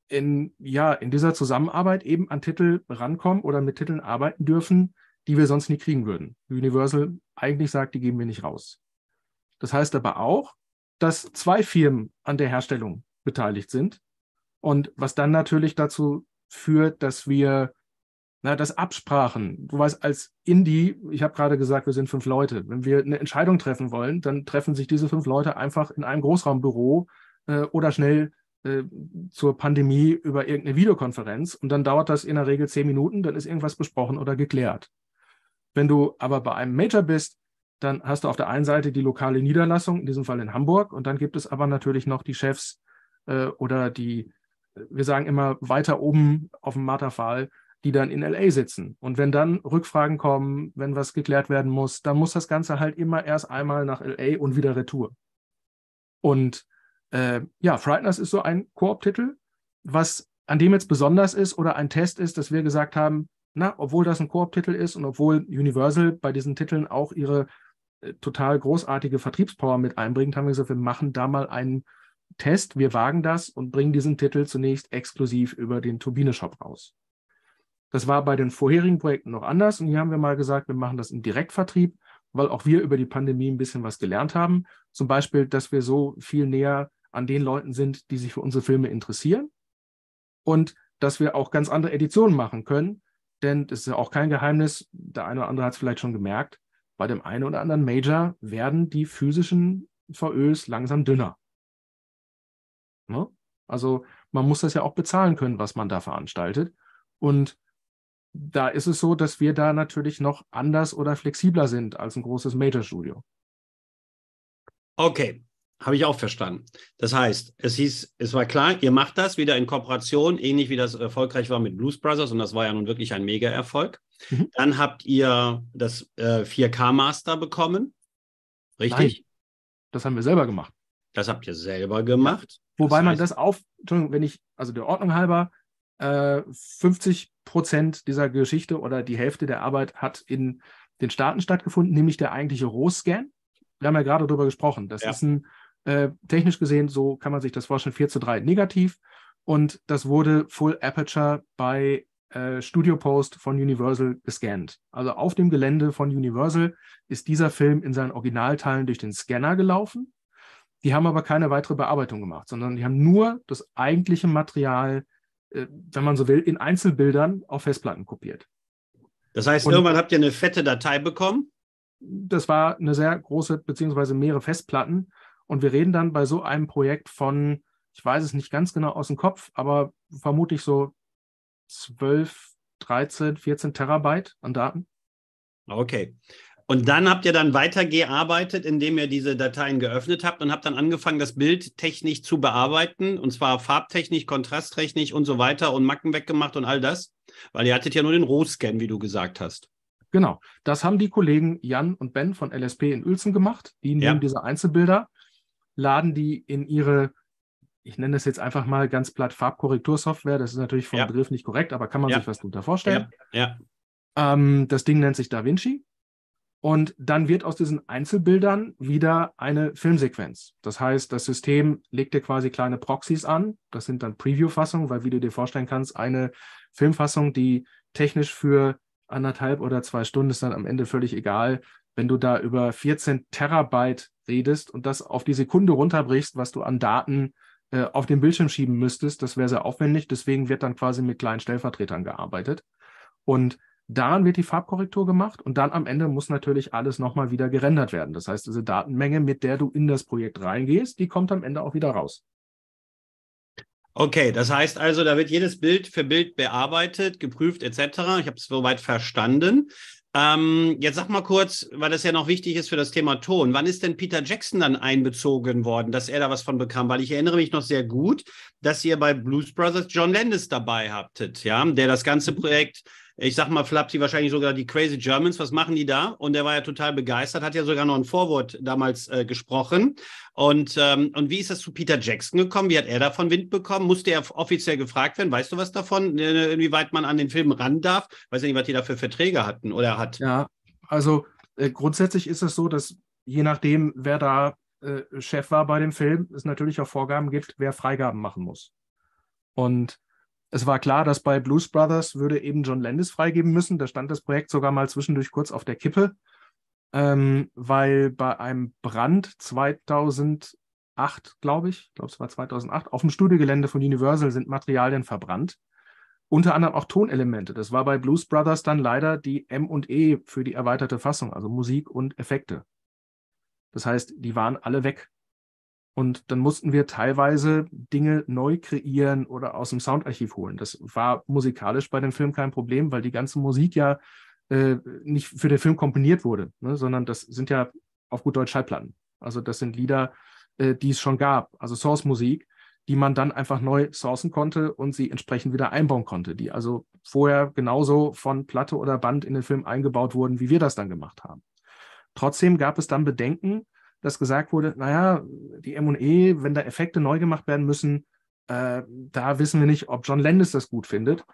in, ja, in dieser Zusammenarbeit eben an Titel rankommen oder mit Titeln arbeiten dürfen, die wir sonst nie kriegen würden. Universal eigentlich sagt, die geben wir nicht raus. Das heißt aber auch, dass zwei Firmen an der Herstellung beteiligt sind. Und was dann natürlich dazu führt, dass wir, na, das Absprachen, du weißt, als Indie, ich habe gerade gesagt, wir sind fünf Leute. Wenn wir eine Entscheidung treffen wollen, dann treffen sich diese fünf Leute einfach in einem Großraumbüro äh, oder schnell äh, zur Pandemie über irgendeine Videokonferenz und dann dauert das in der Regel zehn Minuten, dann ist irgendwas besprochen oder geklärt. Wenn du aber bei einem Major bist, dann hast du auf der einen Seite die lokale Niederlassung, in diesem Fall in Hamburg, und dann gibt es aber natürlich noch die Chefs äh, oder die, äh, wir sagen immer weiter oben auf dem Matterfall, die dann in LA sitzen. Und wenn dann Rückfragen kommen, wenn was geklärt werden muss, dann muss das Ganze halt immer erst einmal nach LA und wieder Retour. Und äh, ja, Frighteners ist so ein Koop-Titel, was an dem jetzt besonders ist oder ein Test ist, dass wir gesagt haben, na, obwohl das ein Koop-Titel ist und obwohl Universal bei diesen Titeln auch ihre total großartige Vertriebspower mit einbringt, haben wir gesagt, wir machen da mal einen Test, wir wagen das und bringen diesen Titel zunächst exklusiv über den Turbine-Shop raus. Das war bei den vorherigen Projekten noch anders und hier haben wir mal gesagt, wir machen das im Direktvertrieb, weil auch wir über die Pandemie ein bisschen was gelernt haben. Zum Beispiel, dass wir so viel näher an den Leuten sind, die sich für unsere Filme interessieren und dass wir auch ganz andere Editionen machen können. Denn das ist ja auch kein Geheimnis, der eine oder andere hat es vielleicht schon gemerkt, bei dem einen oder anderen Major werden die physischen VÖs langsam dünner. Ne? Also man muss das ja auch bezahlen können, was man da veranstaltet. Und da ist es so, dass wir da natürlich noch anders oder flexibler sind als ein großes Major-Studio. Okay, habe ich auch verstanden. Das heißt, es hieß, es war klar, ihr macht das wieder in Kooperation, ähnlich wie das erfolgreich war mit Blues Brothers und das war ja nun wirklich ein Mega-Erfolg. Mhm. Dann habt ihr das äh, 4K-Master bekommen. Richtig? Nein, das haben wir selber gemacht. Das habt ihr selber gemacht. Ja. Wobei das heißt, man das auf, Entschuldigung, wenn ich, also der Ordnung halber, äh, 50 Prozent dieser Geschichte oder die Hälfte der Arbeit hat in den Staaten stattgefunden, nämlich der eigentliche Rohscan. Wir haben ja gerade darüber gesprochen. Das ja. ist ein, äh, technisch gesehen, so kann man sich das vorstellen, 4 zu 3 negativ. Und das wurde Full Aperture bei äh, Studio Post von Universal gescannt. Also auf dem Gelände von Universal ist dieser Film in seinen Originalteilen durch den Scanner gelaufen. Die haben aber keine weitere Bearbeitung gemacht, sondern die haben nur das eigentliche Material, äh, wenn man so will, in Einzelbildern auf Festplatten kopiert. Das heißt, Und irgendwann habt ihr eine fette Datei bekommen? Das war eine sehr große, beziehungsweise mehrere Festplatten. Und wir reden dann bei so einem Projekt von, ich weiß es nicht ganz genau aus dem Kopf, aber vermutlich so 12, 13, 14 Terabyte an Daten. Okay. Und dann habt ihr dann weitergearbeitet, indem ihr diese Dateien geöffnet habt und habt dann angefangen, das Bild technisch zu bearbeiten, und zwar farbtechnisch, kontrasttechnisch und so weiter und Macken weggemacht und all das, weil ihr hattet ja nur den Rohscan, wie du gesagt hast. Genau, das haben die Kollegen Jan und Ben von LSP in Uelzen gemacht. Die nehmen ja. diese Einzelbilder, laden die in ihre ich nenne das jetzt einfach mal ganz platt Farbkorrektursoftware. Das ist natürlich vom ja. Begriff nicht korrekt, aber kann man ja. sich was drunter vorstellen. Ja. Ähm, das Ding nennt sich DaVinci. Und dann wird aus diesen Einzelbildern wieder eine Filmsequenz. Das heißt, das System legt dir quasi kleine Proxys an. Das sind dann Preview-Fassungen, weil wie du dir vorstellen kannst, eine Filmfassung, die technisch für anderthalb oder zwei Stunden ist dann am Ende völlig egal, wenn du da über 14 Terabyte redest und das auf die Sekunde runterbrichst, was du an Daten äh, auf den Bildschirm schieben müsstest, das wäre sehr aufwendig. Deswegen wird dann quasi mit kleinen Stellvertretern gearbeitet. Und daran wird die Farbkorrektur gemacht und dann am Ende muss natürlich alles nochmal wieder gerendert werden. Das heißt, diese Datenmenge, mit der du in das Projekt reingehst, die kommt am Ende auch wieder raus. Okay, das heißt also, da wird jedes Bild für Bild bearbeitet, geprüft etc. Ich habe es soweit verstanden. Ähm, jetzt sag mal kurz, weil das ja noch wichtig ist für das Thema Ton. Wann ist denn Peter Jackson dann einbezogen worden, dass er da was von bekam? Weil ich erinnere mich noch sehr gut, dass ihr bei Blues Brothers John Landis dabei habtet, ja, der das ganze mhm. Projekt ich sag mal Flapsi, wahrscheinlich sogar die Crazy Germans, was machen die da? Und er war ja total begeistert, hat ja sogar noch ein Vorwort damals äh, gesprochen. Und, ähm, und wie ist das zu Peter Jackson gekommen? Wie hat er davon Wind bekommen? Musste er offiziell gefragt werden? Weißt du was davon? Äh, inwieweit man an den Film ran darf? Weiß ja nicht, was die da für Verträge hatten oder hat. Ja, also äh, grundsätzlich ist es so, dass je nachdem, wer da äh, Chef war bei dem Film, es natürlich auch Vorgaben gibt, wer Freigaben machen muss. Und es war klar, dass bei Blues Brothers würde eben John Landis freigeben müssen. Da stand das Projekt sogar mal zwischendurch kurz auf der Kippe, ähm, weil bei einem Brand 2008, glaube ich, glaube es war 2008, auf dem Studiogelände von Universal sind Materialien verbrannt. Unter anderem auch Tonelemente. Das war bei Blues Brothers dann leider die M und E für die erweiterte Fassung, also Musik und Effekte. Das heißt, die waren alle weg. Und dann mussten wir teilweise Dinge neu kreieren oder aus dem Soundarchiv holen. Das war musikalisch bei dem Film kein Problem, weil die ganze Musik ja äh, nicht für den Film komponiert wurde, ne, sondern das sind ja auf gut Deutsch Schallplatten. Also das sind Lieder, äh, die es schon gab, also Source-Musik, die man dann einfach neu sourcen konnte und sie entsprechend wieder einbauen konnte, die also vorher genauso von Platte oder Band in den Film eingebaut wurden, wie wir das dann gemacht haben. Trotzdem gab es dann Bedenken, dass gesagt wurde, naja, die M&E, wenn da Effekte neu gemacht werden müssen, äh, da wissen wir nicht, ob John Landis das gut findet.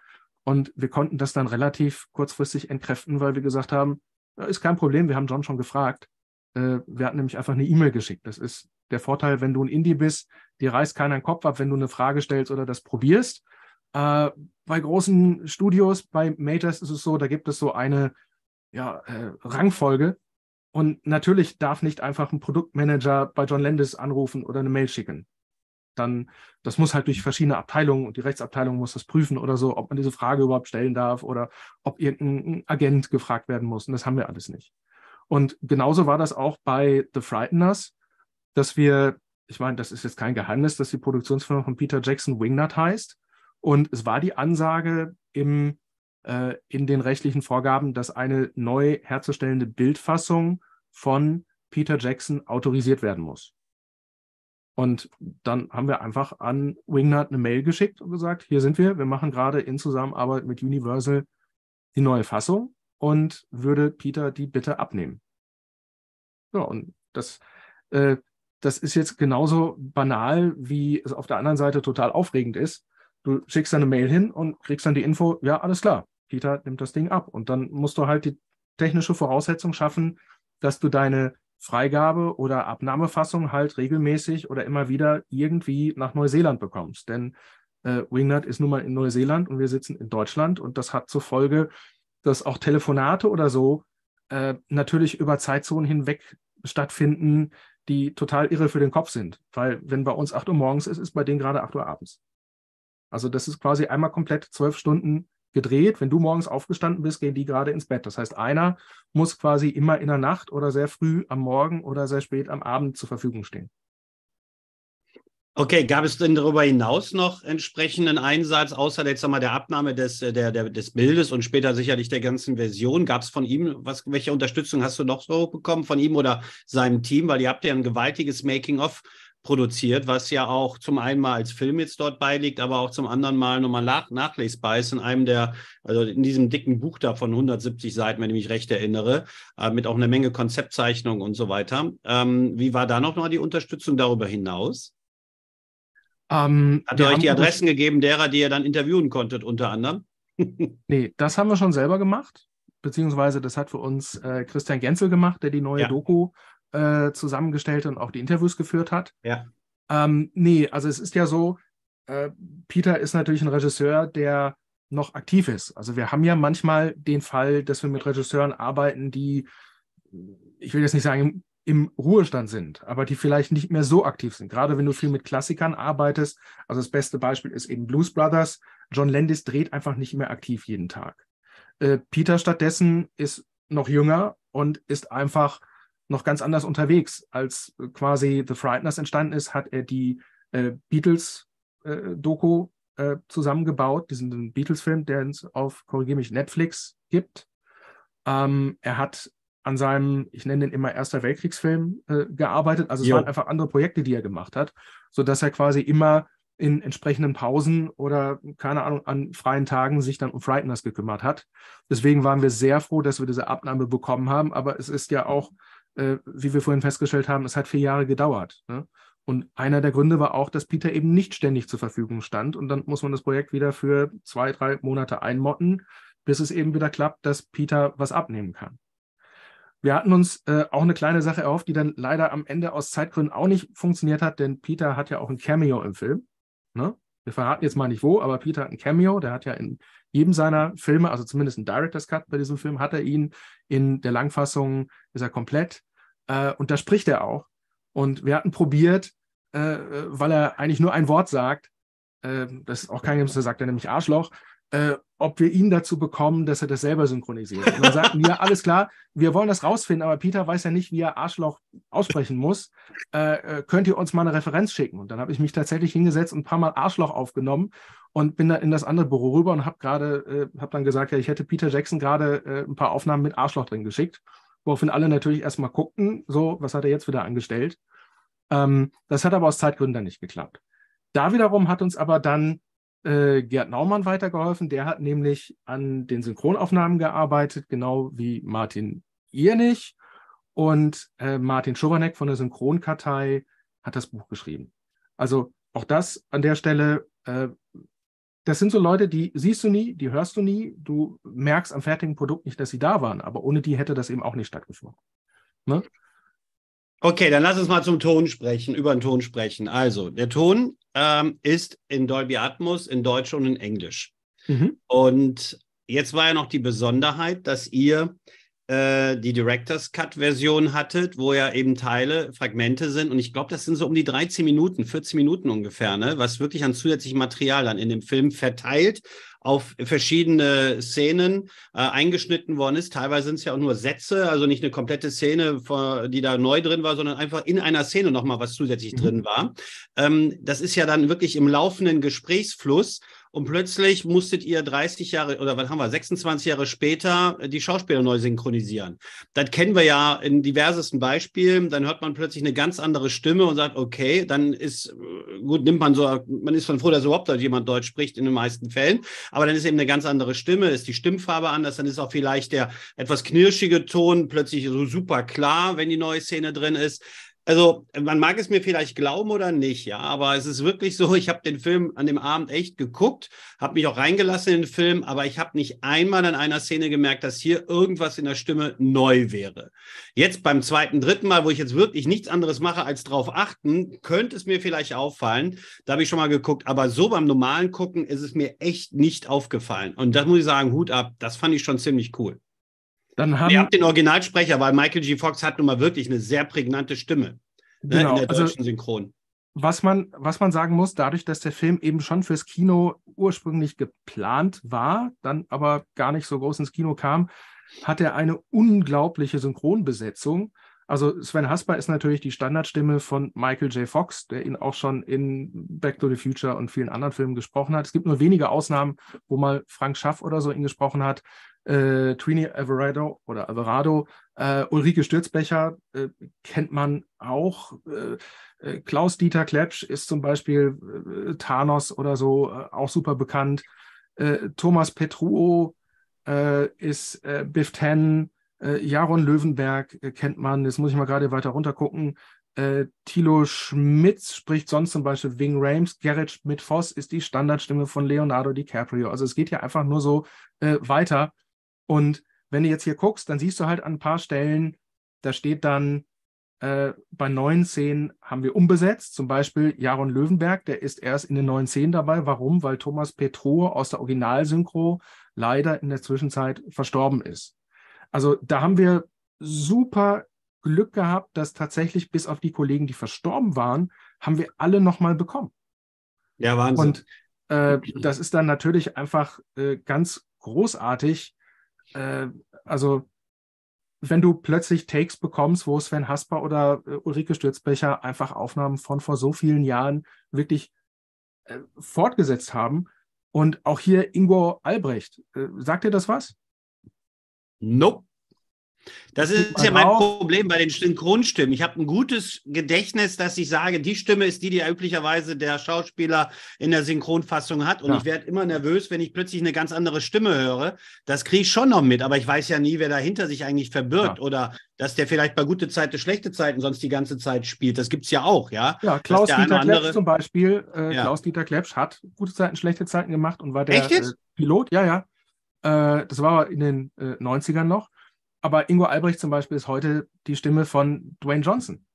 Und wir konnten das dann relativ kurzfristig entkräften, weil wir gesagt haben, ist kein Problem, wir haben John schon gefragt. Äh, wir hatten nämlich einfach eine E-Mail geschickt. Das ist der Vorteil, wenn du ein Indie bist, dir reißt keiner den Kopf ab, wenn du eine Frage stellst oder das probierst. Äh, bei großen Studios, bei Majors ist es so, da gibt es so eine ja, äh, Rangfolge. Und natürlich darf nicht einfach ein Produktmanager bei John Landis anrufen oder eine Mail schicken. Dann, das muss halt durch verschiedene Abteilungen und die Rechtsabteilung muss das prüfen oder so, ob man diese Frage überhaupt stellen darf oder ob irgendein Agent gefragt werden muss. Und das haben wir alles nicht. Und genauso war das auch bei The Frighteners, dass wir, ich meine, das ist jetzt kein Geheimnis, dass die Produktionsfirma von Peter Jackson Wingnut heißt. Und es war die Ansage im äh, in den rechtlichen Vorgaben, dass eine neu herzustellende Bildfassung von Peter Jackson autorisiert werden muss. Und dann haben wir einfach an Wingnut eine Mail geschickt und gesagt, hier sind wir, wir machen gerade in Zusammenarbeit mit Universal die neue Fassung und würde Peter die bitte abnehmen. Ja, und das, äh, das ist jetzt genauso banal, wie es auf der anderen Seite total aufregend ist. Du schickst eine Mail hin und kriegst dann die Info, ja, alles klar. Peter nimmt das Ding ab. Und dann musst du halt die technische Voraussetzung schaffen, dass du deine Freigabe oder Abnahmefassung halt regelmäßig oder immer wieder irgendwie nach Neuseeland bekommst. Denn äh, Wingnut ist nun mal in Neuseeland und wir sitzen in Deutschland und das hat zur Folge, dass auch Telefonate oder so äh, natürlich über Zeitzonen hinweg stattfinden, die total irre für den Kopf sind. Weil wenn bei uns 8 Uhr morgens ist, ist bei denen gerade 8 Uhr abends. Also das ist quasi einmal komplett zwölf Stunden gedreht. Wenn du morgens aufgestanden bist, gehen die gerade ins Bett. Das heißt, einer muss quasi immer in der Nacht oder sehr früh am Morgen oder sehr spät am Abend zur Verfügung stehen. Okay, gab es denn darüber hinaus noch entsprechenden Einsatz, außer jetzt einmal der Abnahme des, äh, der, der, des Bildes und später sicherlich der ganzen Version? Gab es von ihm, was, welche Unterstützung hast du noch so bekommen von ihm oder seinem Team? Weil ihr habt ja ein gewaltiges Making-of produziert, was ja auch zum einen mal als Film jetzt dort beiliegt, aber auch zum anderen mal nochmal nach, nachlesbar ist in einem der, also in diesem dicken Buch da von 170 Seiten, wenn ich mich recht erinnere, äh, mit auch einer Menge Konzeptzeichnungen und so weiter. Ähm, wie war da nochmal die Unterstützung darüber hinaus? Ähm, Hat ihr euch die Adressen gegeben derer, die ihr dann interviewen konntet, unter anderem? nee, das haben wir schon selber gemacht beziehungsweise das hat für uns äh, Christian Genzel gemacht, der die neue ja. Doku äh, zusammengestellt und auch die Interviews geführt hat. Ja. Ähm, nee, also es ist ja so, äh, Peter ist natürlich ein Regisseur, der noch aktiv ist. Also wir haben ja manchmal den Fall, dass wir mit Regisseuren arbeiten, die, ich will jetzt nicht sagen, im Ruhestand sind, aber die vielleicht nicht mehr so aktiv sind. Gerade wenn du viel mit Klassikern arbeitest. Also das beste Beispiel ist eben Blues Brothers. John Landis dreht einfach nicht mehr aktiv jeden Tag. Äh, Peter stattdessen ist noch jünger und ist einfach noch ganz anders unterwegs. Als äh, quasi The Frighteners entstanden ist, hat er die äh, Beatles-Doku äh, äh, zusammengebaut, diesen Beatles-Film, der es auf, korrigiere mich, Netflix gibt. Ähm, er hat an seinem, ich nenne den immer Erster Weltkriegsfilm, äh, gearbeitet. Also es jo. waren einfach andere Projekte, die er gemacht hat, sodass er quasi immer in entsprechenden Pausen oder, keine Ahnung, an freien Tagen sich dann um Frighteners gekümmert hat. Deswegen waren wir sehr froh, dass wir diese Abnahme bekommen haben. Aber es ist ja auch äh, wie wir vorhin festgestellt haben, es hat vier Jahre gedauert. Ne? Und einer der Gründe war auch, dass Peter eben nicht ständig zur Verfügung stand. Und dann muss man das Projekt wieder für zwei, drei Monate einmotten, bis es eben wieder klappt, dass Peter was abnehmen kann. Wir hatten uns äh, auch eine kleine Sache erhofft, die dann leider am Ende aus Zeitgründen auch nicht funktioniert hat, denn Peter hat ja auch ein Cameo im Film. Ne? Wir verraten jetzt mal nicht wo, aber Peter hat ein Cameo. Der hat ja in jedem seiner Filme, also zumindest ein Director's Cut bei diesem Film, hat er ihn in der Langfassung, ist er komplett äh, und da spricht er auch. Und wir hatten probiert, äh, äh weil er eigentlich nur ein Wort sagt, äh, das ist auch kein Gemüse, da sagt er nämlich Arschloch, äh, ob wir ihn dazu bekommen, dass er das selber synchronisiert. Und dann sagten wir, alles klar, wir wollen das rausfinden, aber Peter weiß ja nicht, wie er Arschloch aussprechen muss. Äh, äh, könnt ihr uns mal eine Referenz schicken? Und dann habe ich mich tatsächlich hingesetzt und ein paar Mal Arschloch aufgenommen und bin dann in das andere Büro rüber und habe gerade, äh, habe dann gesagt, ja, ich hätte Peter Jackson gerade äh, ein paar Aufnahmen mit Arschloch drin geschickt, woraufhin alle natürlich erstmal guckten, so, was hat er jetzt wieder angestellt? Ähm, das hat aber aus Zeitgründen dann nicht geklappt. Da wiederum hat uns aber dann äh, Gerd Naumann weitergeholfen. Der hat nämlich an den Synchronaufnahmen gearbeitet, genau wie Martin Iernich. Und äh, Martin Schowanek von der Synchronkartei hat das Buch geschrieben. Also auch das an der Stelle, äh, das sind so Leute, die siehst du nie, die hörst du nie, du merkst am fertigen Produkt nicht, dass sie da waren, aber ohne die hätte das eben auch nicht stattgefunden. Ne? Okay, dann lass uns mal zum Ton sprechen, über den Ton sprechen. Also, der Ton ähm, ist in Dolby Atmos in Deutsch und in Englisch. Mhm. Und jetzt war ja noch die Besonderheit, dass ihr äh, die Director's Cut-Version hattet, wo ja eben Teile, Fragmente sind. Und ich glaube, das sind so um die 13 Minuten, 14 Minuten ungefähr, ne? was wirklich an zusätzlichem Material dann in dem Film verteilt auf verschiedene Szenen äh, eingeschnitten worden ist. Teilweise sind es ja auch nur Sätze, also nicht eine komplette Szene, die da neu drin war, sondern einfach in einer Szene nochmal was zusätzlich mhm. drin war. Ähm, das ist ja dann wirklich im laufenden Gesprächsfluss. Und plötzlich musstet ihr 30 Jahre oder was haben wir, 26 Jahre später äh, die Schauspieler neu synchronisieren. Das kennen wir ja in diversesten Beispielen. Dann hört man plötzlich eine ganz andere Stimme und sagt, okay, dann ist, äh, gut, nimmt man so, man ist von froh, dass überhaupt jemand Deutsch spricht in den meisten Fällen. Aber dann ist eben eine ganz andere Stimme, ist die Stimmfarbe anders, dann ist auch vielleicht der etwas knirschige Ton plötzlich so super klar, wenn die neue Szene drin ist also man mag es mir vielleicht glauben oder nicht, ja, aber es ist wirklich so, ich habe den Film an dem Abend echt geguckt, habe mich auch reingelassen in den Film, aber ich habe nicht einmal an einer Szene gemerkt, dass hier irgendwas in der Stimme neu wäre. Jetzt beim zweiten, dritten Mal, wo ich jetzt wirklich nichts anderes mache als drauf achten, könnte es mir vielleicht auffallen, da habe ich schon mal geguckt, aber so beim normalen Gucken ist es mir echt nicht aufgefallen. Und das muss ich sagen, Hut ab, das fand ich schon ziemlich cool. Dann haben, Ihr habt den Originalsprecher, weil Michael G. Fox hat nun mal wirklich eine sehr prägnante Stimme genau, ne, in genau, der also deutschen also, Synchron. Was man, was man sagen muss, dadurch, dass der Film eben schon fürs Kino ursprünglich geplant war, dann aber gar nicht so groß ins Kino kam, hat er eine unglaubliche Synchronbesetzung. Also Sven Hasper ist natürlich die Standardstimme von Michael J. Fox, der ihn auch schon in Back to the Future und vielen anderen Filmen gesprochen hat. Es gibt nur wenige Ausnahmen, wo mal Frank Schaff oder so ihn gesprochen hat äh, Trini Alvarado oder Alvarado, äh, Ulrike Stürzbecher äh, kennt man auch. Äh, äh, Klaus-Dieter Klepsch ist zum Beispiel äh, Thanos oder so auch super bekannt. Thomas Petruo ist Biff Tannen. Jaron Löwenberg kennt man, jetzt muss ich mal gerade weiter runter gucken. Thilo Schmitz spricht sonst zum Beispiel Wing Rames. Gerrit Schmidt-Voss ist die Standardstimme von Leonardo DiCaprio. Also es geht ja einfach nur so äh, weiter. Und wenn du jetzt hier guckst, dann siehst du halt an ein paar Stellen, da steht dann, äh, bei neuen Szenen haben wir umbesetzt, zum Beispiel Jaron Löwenberg, der ist erst in den neuen Szenen dabei. Warum? Weil Thomas Petro aus der Originalsynchro leider in der Zwischenzeit verstorben ist. Also da haben wir super Glück gehabt, dass tatsächlich bis auf die Kollegen, die verstorben waren, haben wir alle nochmal bekommen. Ja, Wahnsinn. Und äh, das ist dann natürlich einfach äh, ganz großartig, äh, also wenn du plötzlich Takes bekommst, wo Sven Hasper oder äh, Ulrike Stürzbecher einfach Aufnahmen von vor so vielen Jahren wirklich äh, fortgesetzt haben. Und auch hier Ingo Albrecht, äh, sagt dir das was? Nope. Das ist ja mein Problem bei den Synchronstimmen. Ich habe ein gutes Gedächtnis, dass ich sage, die Stimme ist die, die üblicherweise der Schauspieler in der Synchronfassung hat. Und ja. ich werde immer nervös, wenn ich plötzlich eine ganz andere Stimme höre. Das kriege ich schon noch mit, aber ich weiß ja nie, wer dahinter sich eigentlich verbirgt ja. oder dass der vielleicht bei gute Zeiten, schlechte Zeiten sonst die ganze Zeit spielt. Das gibt es ja auch, ja. Ja, Klaus-Dieter Klepsch zum Beispiel. Äh, ja. Klaus-Dieter Klepsch hat gute Zeiten, schlechte Zeiten gemacht und war der äh, Pilot. Ja, ja. Äh, das war in den äh, 90ern noch aber Ingo Albrecht zum Beispiel ist heute die Stimme von Dwayne Johnson.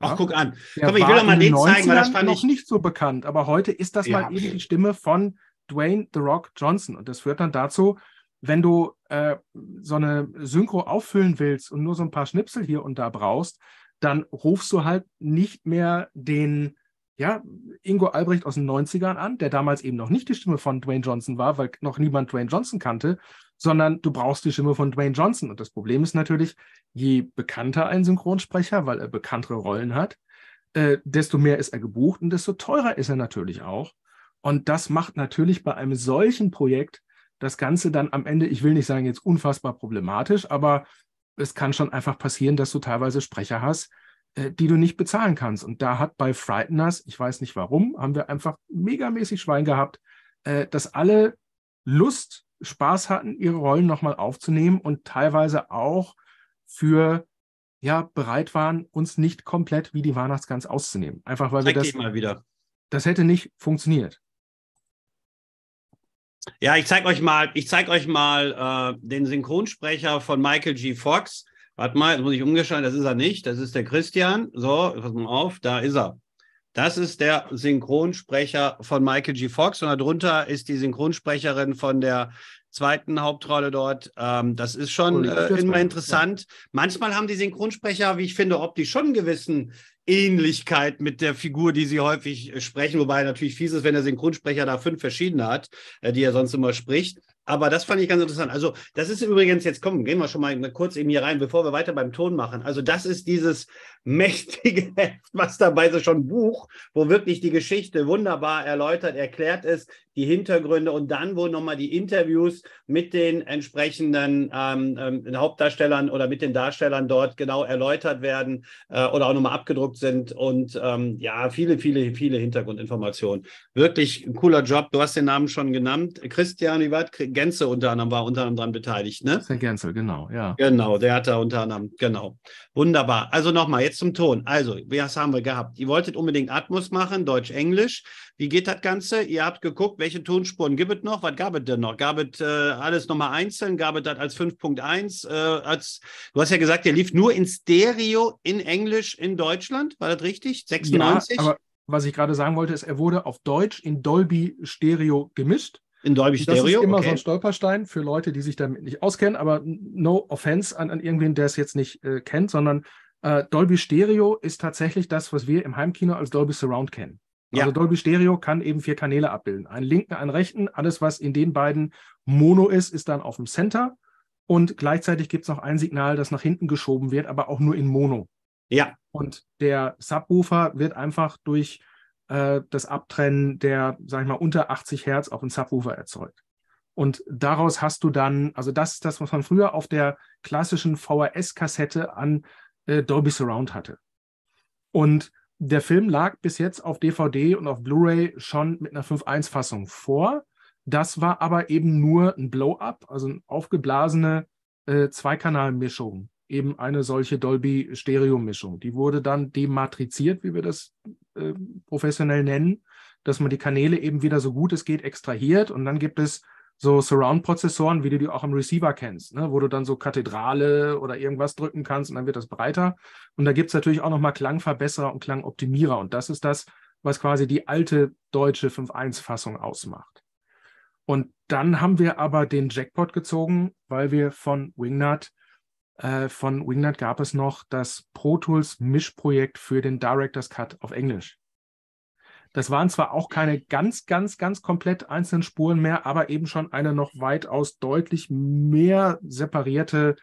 Ach, guck an. Komm, ich will doch mal den zeigen, weil das fand noch ich... nicht so bekannt, aber heute ist das ja. mal eben die Stimme von Dwayne The Rock Johnson. Und das führt dann dazu, wenn du äh, so eine Synchro auffüllen willst und nur so ein paar Schnipsel hier und da brauchst, dann rufst du halt nicht mehr den ja, Ingo Albrecht aus den 90ern an, der damals eben noch nicht die Stimme von Dwayne Johnson war, weil noch niemand Dwayne Johnson kannte, sondern du brauchst die Stimme von Dwayne Johnson. Und das Problem ist natürlich, je bekannter ein Synchronsprecher, weil er bekanntere Rollen hat, äh, desto mehr ist er gebucht und desto teurer ist er natürlich auch. Und das macht natürlich bei einem solchen Projekt das Ganze dann am Ende, ich will nicht sagen jetzt unfassbar problematisch, aber es kann schon einfach passieren, dass du teilweise Sprecher hast, äh, die du nicht bezahlen kannst. Und da hat bei Frighteners, ich weiß nicht warum, haben wir einfach megamäßig Schwein gehabt, äh, dass alle Lust Spaß hatten, ihre Rollen nochmal aufzunehmen und teilweise auch für ja bereit waren, uns nicht komplett wie die Weihnachtsgans auszunehmen. Einfach weil Zeig wir das mal wieder. Das hätte nicht funktioniert. Ja, ich zeige euch mal, ich zeig euch mal äh, den Synchronsprecher von Michael G. Fox. Warte mal, jetzt muss ich umgeschalten, das ist er nicht, das ist der Christian. So, pass mal auf, da ist er. Das ist der Synchronsprecher von Michael G. Fox und darunter ist die Synchronsprecherin von der zweiten Hauptrolle dort. Ähm, das ist schon äh, immer interessant. Manchmal haben die Synchronsprecher, wie ich finde, optisch schon einen gewissen Ähnlichkeit mit der Figur, die sie häufig äh, sprechen, wobei natürlich fies ist, wenn der Synchronsprecher da fünf verschiedene hat, äh, die er sonst immer spricht. Aber das fand ich ganz interessant. Also, das ist übrigens, jetzt komm, gehen wir schon mal ne, kurz eben hier rein, bevor wir weiter beim Ton machen. Also, das ist dieses mächtige Heft, was dabei so schon Buch, wo wirklich die Geschichte wunderbar erläutert, erklärt ist, die Hintergründe und dann, wo nochmal die Interviews mit den entsprechenden ähm, ähm, Hauptdarstellern oder mit den Darstellern dort genau erläutert werden äh, oder auch nochmal abgedruckt sind und ähm, ja, viele, viele, viele Hintergrundinformationen. Wirklich ein cooler Job. Du hast den Namen schon genannt. Christian, wie weit? Gänze unter anderem war unter anderem daran beteiligt, ne? Der Gänze, genau, ja. Genau, der hat da unter anderem, genau. Wunderbar. Also nochmal, jetzt zum Ton. Also, was haben wir gehabt? Ihr wolltet unbedingt Atmos machen, Deutsch-Englisch. Wie geht das Ganze? Ihr habt geguckt, welche Tonspuren gibt es noch? Was gab es denn noch? Gab es äh, alles nochmal einzeln? Gab es das als 5.1? Äh, als, du hast ja gesagt, der lief nur in Stereo in Englisch in Deutschland. War das richtig? 96? Ja, aber was ich gerade sagen wollte, ist, er wurde auf Deutsch in Dolby Stereo gemischt. In Dolby Stereo. Das ist immer okay. so ein Stolperstein für Leute, die sich damit nicht auskennen, aber no offense an, an irgendwen, der es jetzt nicht äh, kennt, sondern äh, Dolby Stereo ist tatsächlich das, was wir im Heimkino als Dolby Surround kennen. Ja. Also Dolby Stereo kann eben vier Kanäle abbilden. Einen linken, einen rechten. Alles, was in den beiden Mono ist, ist dann auf dem Center. Und gleichzeitig gibt es noch ein Signal, das nach hinten geschoben wird, aber auch nur in Mono. Ja. Und der Subwoofer wird einfach durch äh, das Abtrennen der, sag ich mal, unter 80 Hertz auf den Subwoofer erzeugt. Und daraus hast du dann, also das ist das, was man früher auf der klassischen VHS-Kassette an äh, Dolby Surround hatte. Und der Film lag bis jetzt auf DVD und auf Blu-ray schon mit einer 5.1-Fassung vor. Das war aber eben nur ein Blow-up, also eine aufgeblasene äh, zweikanal eben eine solche Dolby Stereo Mischung. Die wurde dann dematriziert, wie wir das äh, professionell nennen, dass man die Kanäle eben wieder so gut es geht extrahiert und dann gibt es so Surround-Prozessoren, wie du die auch im Receiver kennst, ne? wo du dann so Kathedrale oder irgendwas drücken kannst und dann wird das breiter. Und da gibt es natürlich auch nochmal Klangverbesserer und Klangoptimierer. Und das ist das, was quasi die alte deutsche 5.1-Fassung ausmacht. Und dann haben wir aber den Jackpot gezogen, weil wir von Wingnut äh, von Wingnut gab es noch das Pro Tools Mischprojekt für den Director's Cut auf Englisch. Das waren zwar auch keine ganz, ganz, ganz komplett einzelnen Spuren mehr, aber eben schon eine noch weitaus deutlich mehr separierte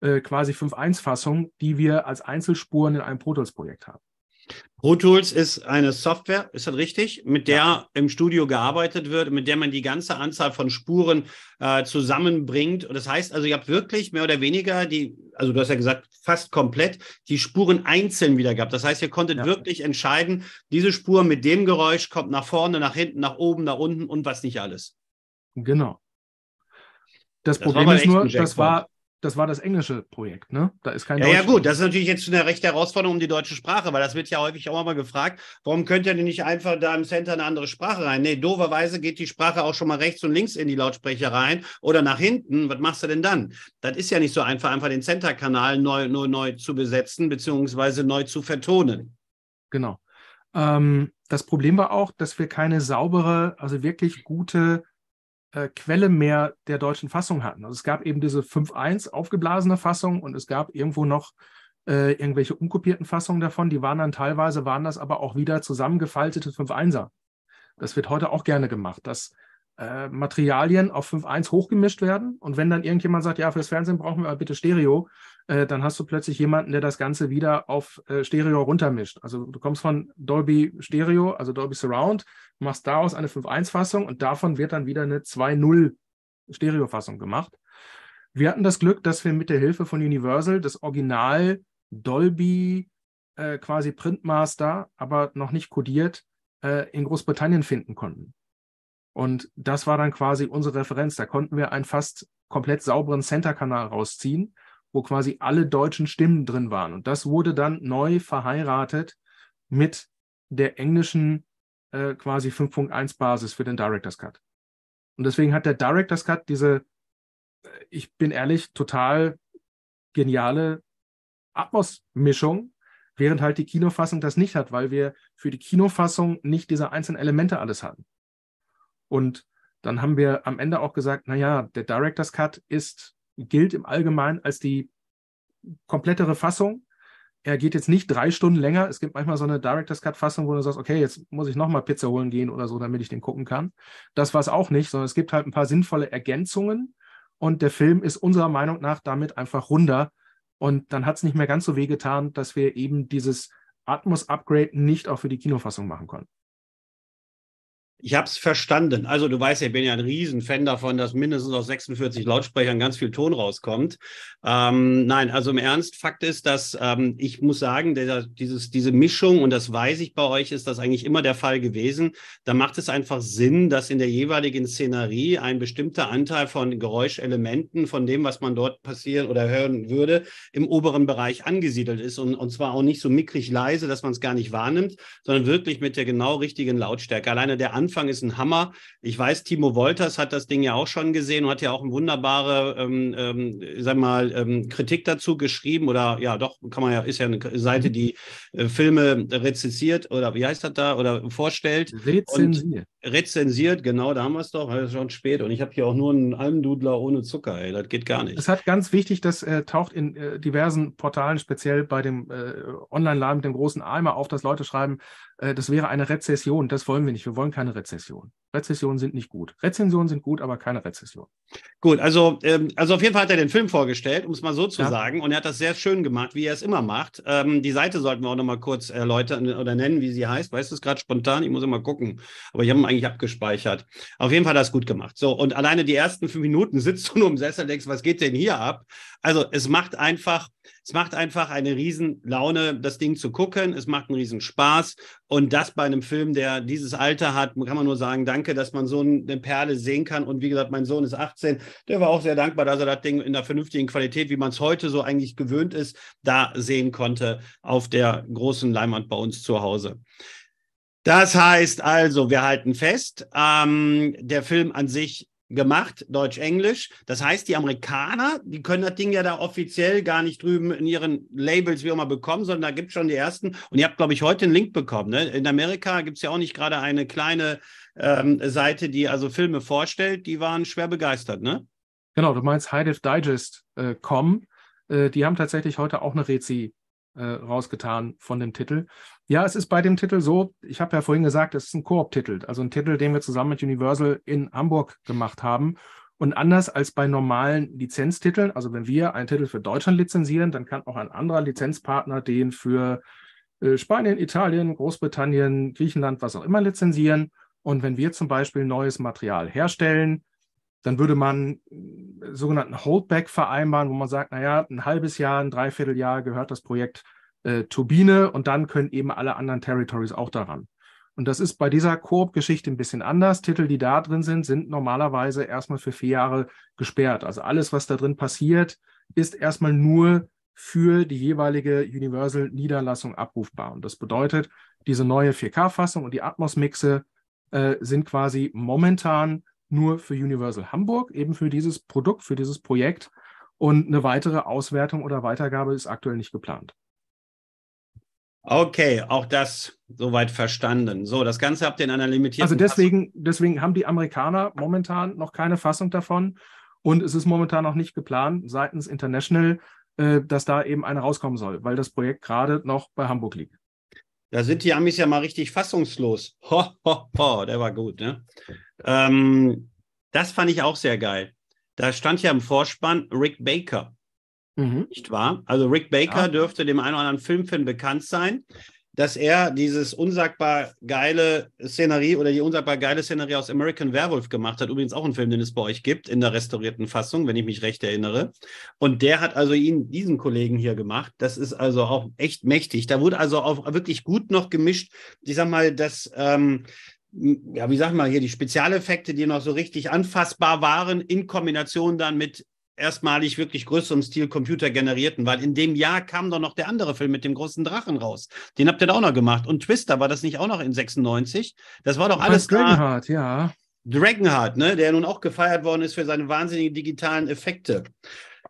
äh, quasi 5.1-Fassung, die wir als Einzelspuren in einem Pro Tools Projekt haben. Pro Tools ist eine Software, ist das richtig, mit der ja. im Studio gearbeitet wird, mit der man die ganze Anzahl von Spuren äh, zusammenbringt. Und das heißt also, ihr habt wirklich mehr oder weniger die, also du hast ja gesagt, fast komplett die Spuren einzeln wieder gehabt. Das heißt, ihr konntet ja. wirklich entscheiden, diese Spur mit dem Geräusch kommt nach vorne, nach hinten, nach oben, nach unten und was nicht alles. Genau. Das, das Problem ist nur, das war, das war das englische Projekt, ne? Da ist kein ja, ja, gut, das ist natürlich jetzt eine rechte Herausforderung um die deutsche Sprache, weil das wird ja häufig auch mal gefragt, warum könnt ihr denn nicht einfach da im Center eine andere Sprache rein? Nee, doverweise geht die Sprache auch schon mal rechts und links in die Lautsprecher rein oder nach hinten. Was machst du denn dann? Das ist ja nicht so einfach, einfach den Center-Kanal neu, neu, neu zu besetzen, beziehungsweise neu zu vertonen. Genau. Ähm, das Problem war auch, dass wir keine saubere, also wirklich gute äh, Quelle mehr der deutschen Fassung hatten. Also es gab eben diese 5.1 aufgeblasene Fassung und es gab irgendwo noch äh, irgendwelche unkopierten Fassungen davon. Die waren dann teilweise, waren das aber auch wieder zusammengefaltete 5.1er. Das wird heute auch gerne gemacht, dass äh, Materialien auf 5.1 hochgemischt werden und wenn dann irgendjemand sagt, ja, fürs Fernsehen brauchen wir aber bitte Stereo, äh, dann hast du plötzlich jemanden, der das Ganze wieder auf äh, Stereo runtermischt. Also du kommst von Dolby Stereo, also Dolby Surround, machst daraus eine 5.1-Fassung und davon wird dann wieder eine 2.0 Stereo-Fassung gemacht. Wir hatten das Glück, dass wir mit der Hilfe von Universal das Original Dolby äh, quasi Printmaster, aber noch nicht codiert, äh, in Großbritannien finden konnten. Und das war dann quasi unsere Referenz. Da konnten wir einen fast komplett sauberen Center-Kanal rausziehen wo quasi alle deutschen Stimmen drin waren. Und das wurde dann neu verheiratet mit der englischen äh, quasi 5.1 Basis für den Director's Cut. Und deswegen hat der Director's Cut diese, äh, ich bin ehrlich, total geniale Atmos-Mischung, während halt die Kinofassung das nicht hat, weil wir für die Kinofassung nicht diese einzelnen Elemente alles hatten. Und dann haben wir am Ende auch gesagt, naja, der Director's Cut ist gilt im Allgemeinen als die komplettere Fassung. Er geht jetzt nicht drei Stunden länger. Es gibt manchmal so eine Director's Cut-Fassung, wo du sagst, okay, jetzt muss ich nochmal Pizza holen gehen oder so, damit ich den gucken kann. Das war es auch nicht, sondern es gibt halt ein paar sinnvolle Ergänzungen. Und der Film ist unserer Meinung nach damit einfach runder. Und dann hat es nicht mehr ganz so weh getan, dass wir eben dieses Atmos-Upgrade nicht auch für die Kinofassung machen konnten. Ich habe es verstanden. Also du weißt ja, ich bin ja ein Riesenfan davon, dass mindestens aus 46 Lautsprechern ganz viel Ton rauskommt. Ähm, nein, also im Ernst, Fakt ist, dass ähm, ich muss sagen, der, dieses, diese Mischung, und das weiß ich bei euch, ist das eigentlich immer der Fall gewesen. Da macht es einfach Sinn, dass in der jeweiligen Szenerie ein bestimmter Anteil von Geräuschelementen, von dem, was man dort passieren oder hören würde, im oberen Bereich angesiedelt ist. Und, und zwar auch nicht so mickrig leise, dass man es gar nicht wahrnimmt, sondern wirklich mit der genau richtigen Lautstärke. Alleine der Anteil Anfang ist ein Hammer. Ich weiß, Timo Wolters hat das Ding ja auch schon gesehen und hat ja auch eine wunderbare, ähm, ähm, sag mal, ähm, Kritik dazu geschrieben oder ja, doch, kann man ja, ist ja eine Seite, mhm. die äh, Filme rezensiert oder wie heißt das da oder vorstellt. Rezensiert. rezensiert, genau, da haben wir es doch, das ist schon spät und ich habe hier auch nur einen Almdudler ohne Zucker, ey, das geht gar nicht. Es hat ganz wichtig, das äh, taucht in äh, diversen Portalen, speziell bei dem äh, Online-Laden mit dem großen Eimer auf, dass Leute schreiben, äh, das wäre eine Rezession. Das wollen wir nicht. Wir wollen keine Rezession. Rezessionen sind nicht gut. Rezensionen sind gut, aber keine Rezession. Gut, also, ähm, also auf jeden Fall hat er den Film vorgestellt, um es mal so zu ja. sagen. Und er hat das sehr schön gemacht, wie er es immer macht. Ähm, die Seite sollten wir auch nochmal kurz erläutern oder nennen, wie sie heißt. Weißt du es gerade spontan? Ich muss immer gucken. Aber ich habe ihn eigentlich abgespeichert. Auf jeden Fall hat er es gut gemacht. So, und alleine die ersten fünf Minuten sitzt du nur im Sessel, denkst, was geht denn hier ab? Also es macht einfach, es macht einfach eine Riesenlaune, das Ding zu gucken. Es macht einen Riesenspaß. Und das bei einem Film, der dieses Alter hat, kann man nur sagen, danke, dass man so eine Perle sehen kann. Und wie gesagt, mein Sohn ist 18, der war auch sehr dankbar, dass er das Ding in der vernünftigen Qualität, wie man es heute so eigentlich gewöhnt ist, da sehen konnte auf der großen Leinwand bei uns zu Hause. Das heißt also, wir halten fest, ähm, der Film an sich gemacht, Deutsch-Englisch. Das heißt, die Amerikaner, die können das Ding ja da offiziell gar nicht drüben in ihren Labels wie auch immer bekommen, sondern da gibt es schon die ersten. Und ihr habt, glaube ich, heute einen Link bekommen. Ne? In Amerika gibt es ja auch nicht gerade eine kleine ähm, Seite, die also Filme vorstellt. Die waren schwer begeistert, ne? Genau, du meinst hideifdigest.com. Äh, äh, die haben tatsächlich heute auch eine Rezi äh, rausgetan von dem Titel. Ja, es ist bei dem Titel so, ich habe ja vorhin gesagt, es ist ein Koop-Titel, also ein Titel, den wir zusammen mit Universal in Hamburg gemacht haben. Und anders als bei normalen Lizenztiteln, also wenn wir einen Titel für Deutschland lizenzieren, dann kann auch ein anderer Lizenzpartner den für äh, Spanien, Italien, Großbritannien, Griechenland, was auch immer lizenzieren. Und wenn wir zum Beispiel neues Material herstellen, dann würde man sogenannten Holdback vereinbaren, wo man sagt, naja, ein halbes Jahr, ein Dreivierteljahr gehört das Projekt äh, Turbine und dann können eben alle anderen Territories auch daran. Und das ist bei dieser Koop-Geschichte ein bisschen anders. Titel, die da drin sind, sind normalerweise erstmal für vier Jahre gesperrt. Also alles, was da drin passiert, ist erstmal nur für die jeweilige Universal-Niederlassung abrufbar. Und das bedeutet, diese neue 4K-Fassung und die Atmos-Mixe äh, sind quasi momentan nur für Universal Hamburg, eben für dieses Produkt, für dieses Projekt. Und eine weitere Auswertung oder Weitergabe ist aktuell nicht geplant. Okay, auch das soweit verstanden. So, das Ganze habt ihr in einer limitierten. Also deswegen, deswegen haben die Amerikaner momentan noch keine Fassung davon und es ist momentan noch nicht geplant seitens International, äh, dass da eben eine rauskommen soll, weil das Projekt gerade noch bei Hamburg liegt. Da sind die Amis ja mal richtig fassungslos. Ho, ho, ho, der war gut, ne? Ähm, das fand ich auch sehr geil. Da stand ja im Vorspann Rick Baker. Mhm. Nicht wahr? Also Rick Baker ja. dürfte dem einen oder anderen Filmfan bekannt sein, dass er dieses unsagbar geile Szenerie oder die unsagbar geile Szenerie aus American Werewolf gemacht hat. Übrigens auch ein Film, den es bei euch gibt, in der restaurierten Fassung, wenn ich mich recht erinnere. Und der hat also ihn, diesen Kollegen hier gemacht. Das ist also auch echt mächtig. Da wurde also auch wirklich gut noch gemischt. Ich sag mal, dass. Ähm, ja, wie sag mal hier, die Spezialeffekte, die noch so richtig anfassbar waren, in Kombination dann mit erstmalig wirklich größeren Stil Computer generierten, weil in dem Jahr kam doch noch der andere Film mit dem großen Drachen raus. Den habt ihr da auch noch gemacht. Und Twister, war das nicht auch noch in 96? Das war doch alles. Dragonheart, ja. Dragonheart, ne? der nun auch gefeiert worden ist für seine wahnsinnigen digitalen Effekte.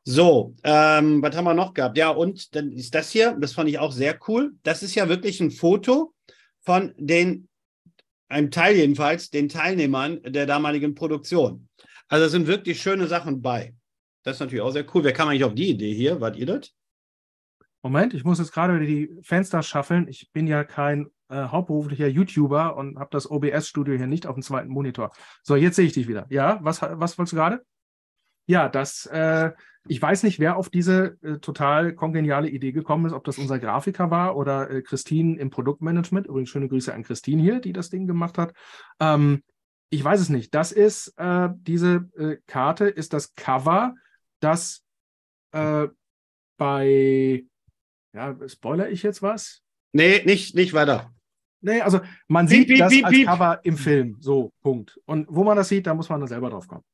So, ähm, was haben wir noch gehabt? Ja, und dann ist das hier, das fand ich auch sehr cool. Das ist ja wirklich ein Foto von den, einem Teil jedenfalls, den Teilnehmern der damaligen Produktion. Also sind wirklich schöne Sachen bei. Das ist natürlich auch sehr cool. Wer kam eigentlich auf die Idee hier? Wart ihr das? Moment, ich muss jetzt gerade wieder die Fenster schaffeln. Ich bin ja kein äh, hauptberuflicher YouTuber und habe das OBS-Studio hier nicht auf dem zweiten Monitor. So, jetzt sehe ich dich wieder. Ja, was, was wolltest du gerade? Ja, das, äh, ich weiß nicht, wer auf diese äh, total kongeniale Idee gekommen ist, ob das unser Grafiker war oder äh, Christine im Produktmanagement. Übrigens schöne Grüße an Christine hier, die das Ding gemacht hat. Ähm, ich weiß es nicht. Das ist äh, diese äh, Karte, ist das Cover dass äh, bei, ja, spoiler ich jetzt was? Nee, nicht, nicht weiter. Nee, also man sieht piep, das piep, als Cover im Film, so, Punkt. Und wo man das sieht, da muss man dann selber drauf kommen.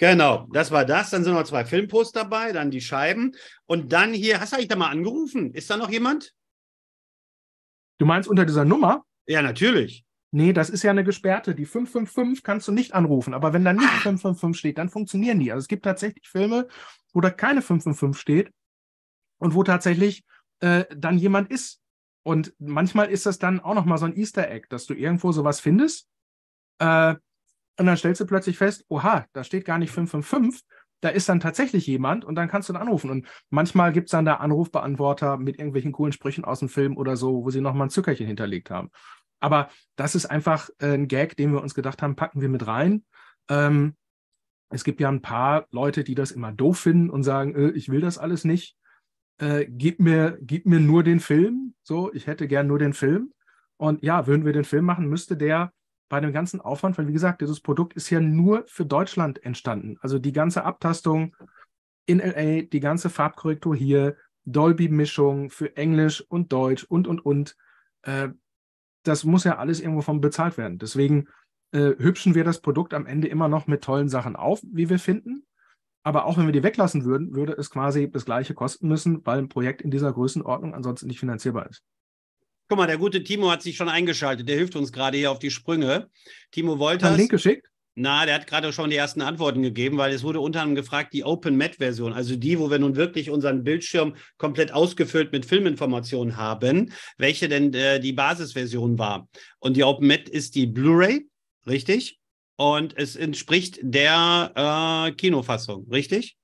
Genau, das war das. Dann sind noch zwei Filmposter dabei, dann die Scheiben. Und dann hier, hast du eigentlich da mal angerufen? Ist da noch jemand? Du meinst unter dieser Nummer? Ja, natürlich. Nee, das ist ja eine gesperrte. Die 555 kannst du nicht anrufen. Aber wenn da nicht 555 ah. steht, dann funktionieren die. Also es gibt tatsächlich Filme, wo da keine 555 steht und wo tatsächlich äh, dann jemand ist. Und manchmal ist das dann auch nochmal so ein Easter Egg, dass du irgendwo sowas findest. Äh, und dann stellst du plötzlich fest, oha, da steht gar nicht 555. Da ist dann tatsächlich jemand und dann kannst du dann anrufen. Und manchmal gibt es dann da Anrufbeantworter mit irgendwelchen coolen Sprüchen aus dem Film oder so, wo sie nochmal ein Zückerchen hinterlegt haben. Aber das ist einfach äh, ein Gag, den wir uns gedacht haben, packen wir mit rein. Ähm, es gibt ja ein paar Leute, die das immer doof finden und sagen, äh, ich will das alles nicht. Äh, gib, mir, gib mir nur den Film. So, ich hätte gern nur den Film. Und ja, würden wir den Film machen, müsste der bei dem ganzen Aufwand, weil wie gesagt, dieses Produkt ist ja nur für Deutschland entstanden. Also die ganze Abtastung in LA, die ganze Farbkorrektur hier, Dolby-Mischung für Englisch und Deutsch und, und, und. Äh, das muss ja alles irgendwo von bezahlt werden. Deswegen äh, hübschen wir das Produkt am Ende immer noch mit tollen Sachen auf, wie wir finden. Aber auch wenn wir die weglassen würden, würde es quasi das gleiche kosten müssen, weil ein Projekt in dieser Größenordnung ansonsten nicht finanzierbar ist. Guck mal, der gute Timo hat sich schon eingeschaltet. Der hilft uns gerade hier auf die Sprünge. Timo Wolters. Einen Link geschickt? Na, der hat gerade schon die ersten Antworten gegeben, weil es wurde unter anderem gefragt, die Open-Met-Version, also die, wo wir nun wirklich unseren Bildschirm komplett ausgefüllt mit Filminformationen haben, welche denn äh, die Basisversion war. Und die Open-Met ist die Blu-ray, richtig? Und es entspricht der äh, Kinofassung, richtig?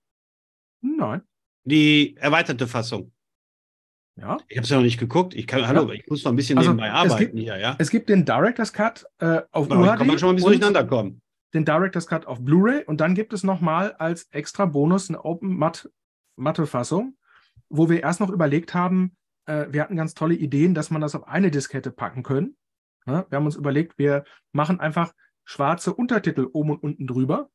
Nein. Die erweiterte Fassung. Ja. Ich habe es ja noch nicht geguckt. Ich kann, ja. hallo, ich muss noch ein bisschen also nebenbei arbeiten gibt, hier, ja. Es gibt den Director's Cut äh, auf Aber UHD. Kann man schon mal ein bisschen durcheinander kommen den Director's Cut auf Blu-ray und dann gibt es nochmal als extra Bonus eine Open Matte-Fassung, wo wir erst noch überlegt haben, äh, wir hatten ganz tolle Ideen, dass man das auf eine Diskette packen können. Ja, wir haben uns überlegt, wir machen einfach schwarze Untertitel oben und unten drüber.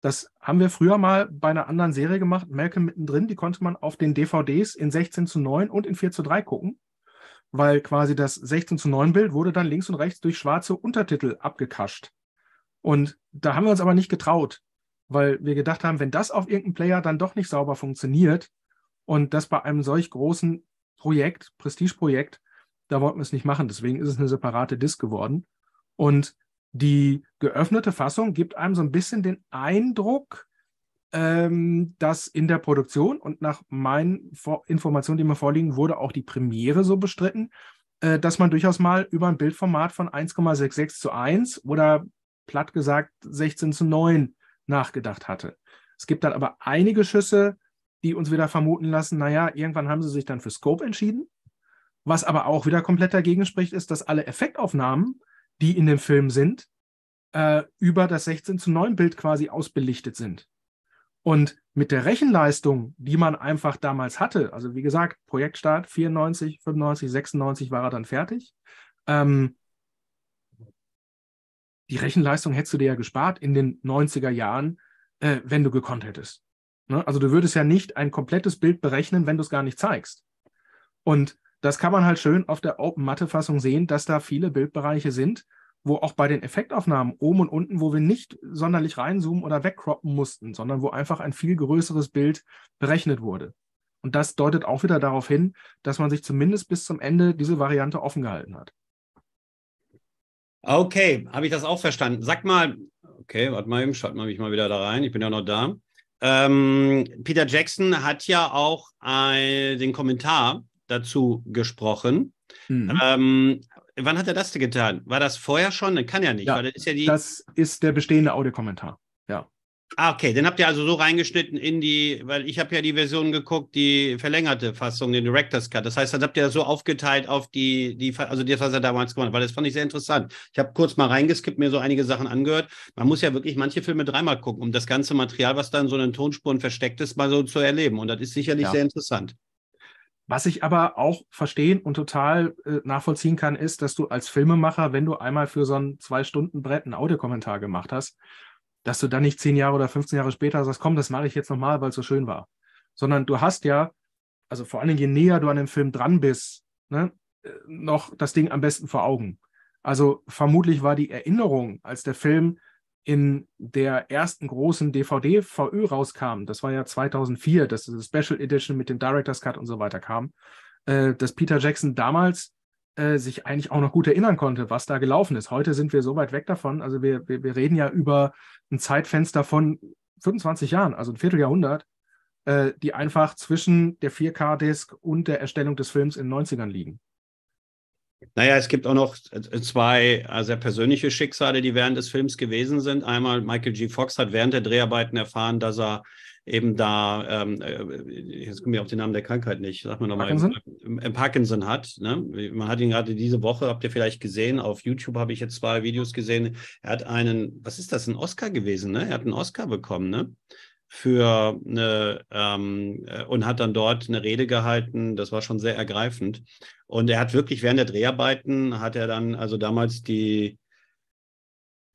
Das haben wir früher mal bei einer anderen Serie gemacht, Malcolm mittendrin, die konnte man auf den DVDs in 16 zu 9 und in 4 zu 3 gucken, weil quasi das 16 zu 9 Bild wurde dann links und rechts durch schwarze Untertitel abgekascht. Und da haben wir uns aber nicht getraut, weil wir gedacht haben, wenn das auf irgendeinem Player dann doch nicht sauber funktioniert und das bei einem solch großen Projekt, Prestigeprojekt, da wollten wir es nicht machen. Deswegen ist es eine separate Disk geworden. Und die geöffnete Fassung gibt einem so ein bisschen den Eindruck, ähm, dass in der Produktion und nach meinen Vor Informationen, die mir vorliegen, wurde auch die Premiere so bestritten, äh, dass man durchaus mal über ein Bildformat von 1,66 zu 1 oder platt gesagt 16 zu 9 nachgedacht hatte. Es gibt dann aber einige Schüsse, die uns wieder vermuten lassen, naja, irgendwann haben sie sich dann für Scope entschieden. Was aber auch wieder komplett dagegen spricht, ist, dass alle Effektaufnahmen, die in dem Film sind, äh, über das 16 zu 9 Bild quasi ausbelichtet sind. Und mit der Rechenleistung, die man einfach damals hatte, also wie gesagt, Projektstart 94, 95, 96 war er dann fertig, ähm, die Rechenleistung hättest du dir ja gespart in den 90er Jahren, äh, wenn du gekonnt hättest. Ne? Also du würdest ja nicht ein komplettes Bild berechnen, wenn du es gar nicht zeigst. Und das kann man halt schön auf der open matte fassung sehen, dass da viele Bildbereiche sind, wo auch bei den Effektaufnahmen oben und unten, wo wir nicht sonderlich reinzoomen oder wegcroppen mussten, sondern wo einfach ein viel größeres Bild berechnet wurde. Und das deutet auch wieder darauf hin, dass man sich zumindest bis zum Ende diese Variante offen gehalten hat. Okay, habe ich das auch verstanden. Sag mal, okay, warte mal eben, schalte mich mal wieder da rein. Ich bin ja noch da. Ähm, Peter Jackson hat ja auch ein, den Kommentar dazu gesprochen. Mhm. Ähm, wann hat er das denn getan? War das vorher schon? Das kann ja nicht. Ja, das, ist ja die... das ist der bestehende Audiokommentar. Ah, okay, den habt ihr also so reingeschnitten in die, weil ich habe ja die Version geguckt, die verlängerte Fassung, den Director's Cut. Das heißt, dann habt ihr das so aufgeteilt auf die, die also das, was er damals gemacht hat, weil das fand ich sehr interessant. Ich habe kurz mal reingeskippt, mir so einige Sachen angehört. Man muss ja wirklich manche Filme dreimal gucken, um das ganze Material, was da in so einen Tonspuren versteckt ist, mal so zu erleben. Und das ist sicherlich ja. sehr interessant. Was ich aber auch verstehen und total äh, nachvollziehen kann, ist, dass du als Filmemacher, wenn du einmal für so ein Zwei-Stunden-Brett einen Audiokommentar gemacht hast, dass du dann nicht zehn Jahre oder 15 Jahre später sagst, komm, das mache ich jetzt nochmal, weil es so schön war. Sondern du hast ja, also vor allem je näher du an dem Film dran bist, ne, äh, noch das Ding am besten vor Augen. Also vermutlich war die Erinnerung, als der Film in der ersten großen DVD-VÖ rauskam, das war ja 2004, dass diese Special Edition mit dem Director's Cut und so weiter kam, äh, dass Peter Jackson damals äh, sich eigentlich auch noch gut erinnern konnte, was da gelaufen ist. Heute sind wir so weit weg davon. Also wir, wir, wir reden ja über ein Zeitfenster von 25 Jahren, also ein Vierteljahrhundert, äh, die einfach zwischen der 4K-Disc und der Erstellung des Films in den 90ern liegen. Naja, es gibt auch noch äh, zwei äh, sehr persönliche Schicksale, die während des Films gewesen sind. Einmal Michael G. Fox hat während der Dreharbeiten erfahren, dass er eben da, ähm, äh, jetzt komme ich auf den Namen der Krankheit nicht, sag mal nochmal, Parkinson? Im, ähm, im, äh, Parkinson hat. Ne? Man hat ihn gerade diese Woche, habt ihr vielleicht gesehen, auf YouTube habe ich jetzt zwei Videos gesehen. Er hat einen, was ist das, ein Oscar gewesen, ne? Er hat einen Oscar bekommen, ne? für eine ähm, äh, und hat dann dort eine Rede gehalten. Das war schon sehr ergreifend. Und er hat wirklich während der Dreharbeiten hat er dann also damals die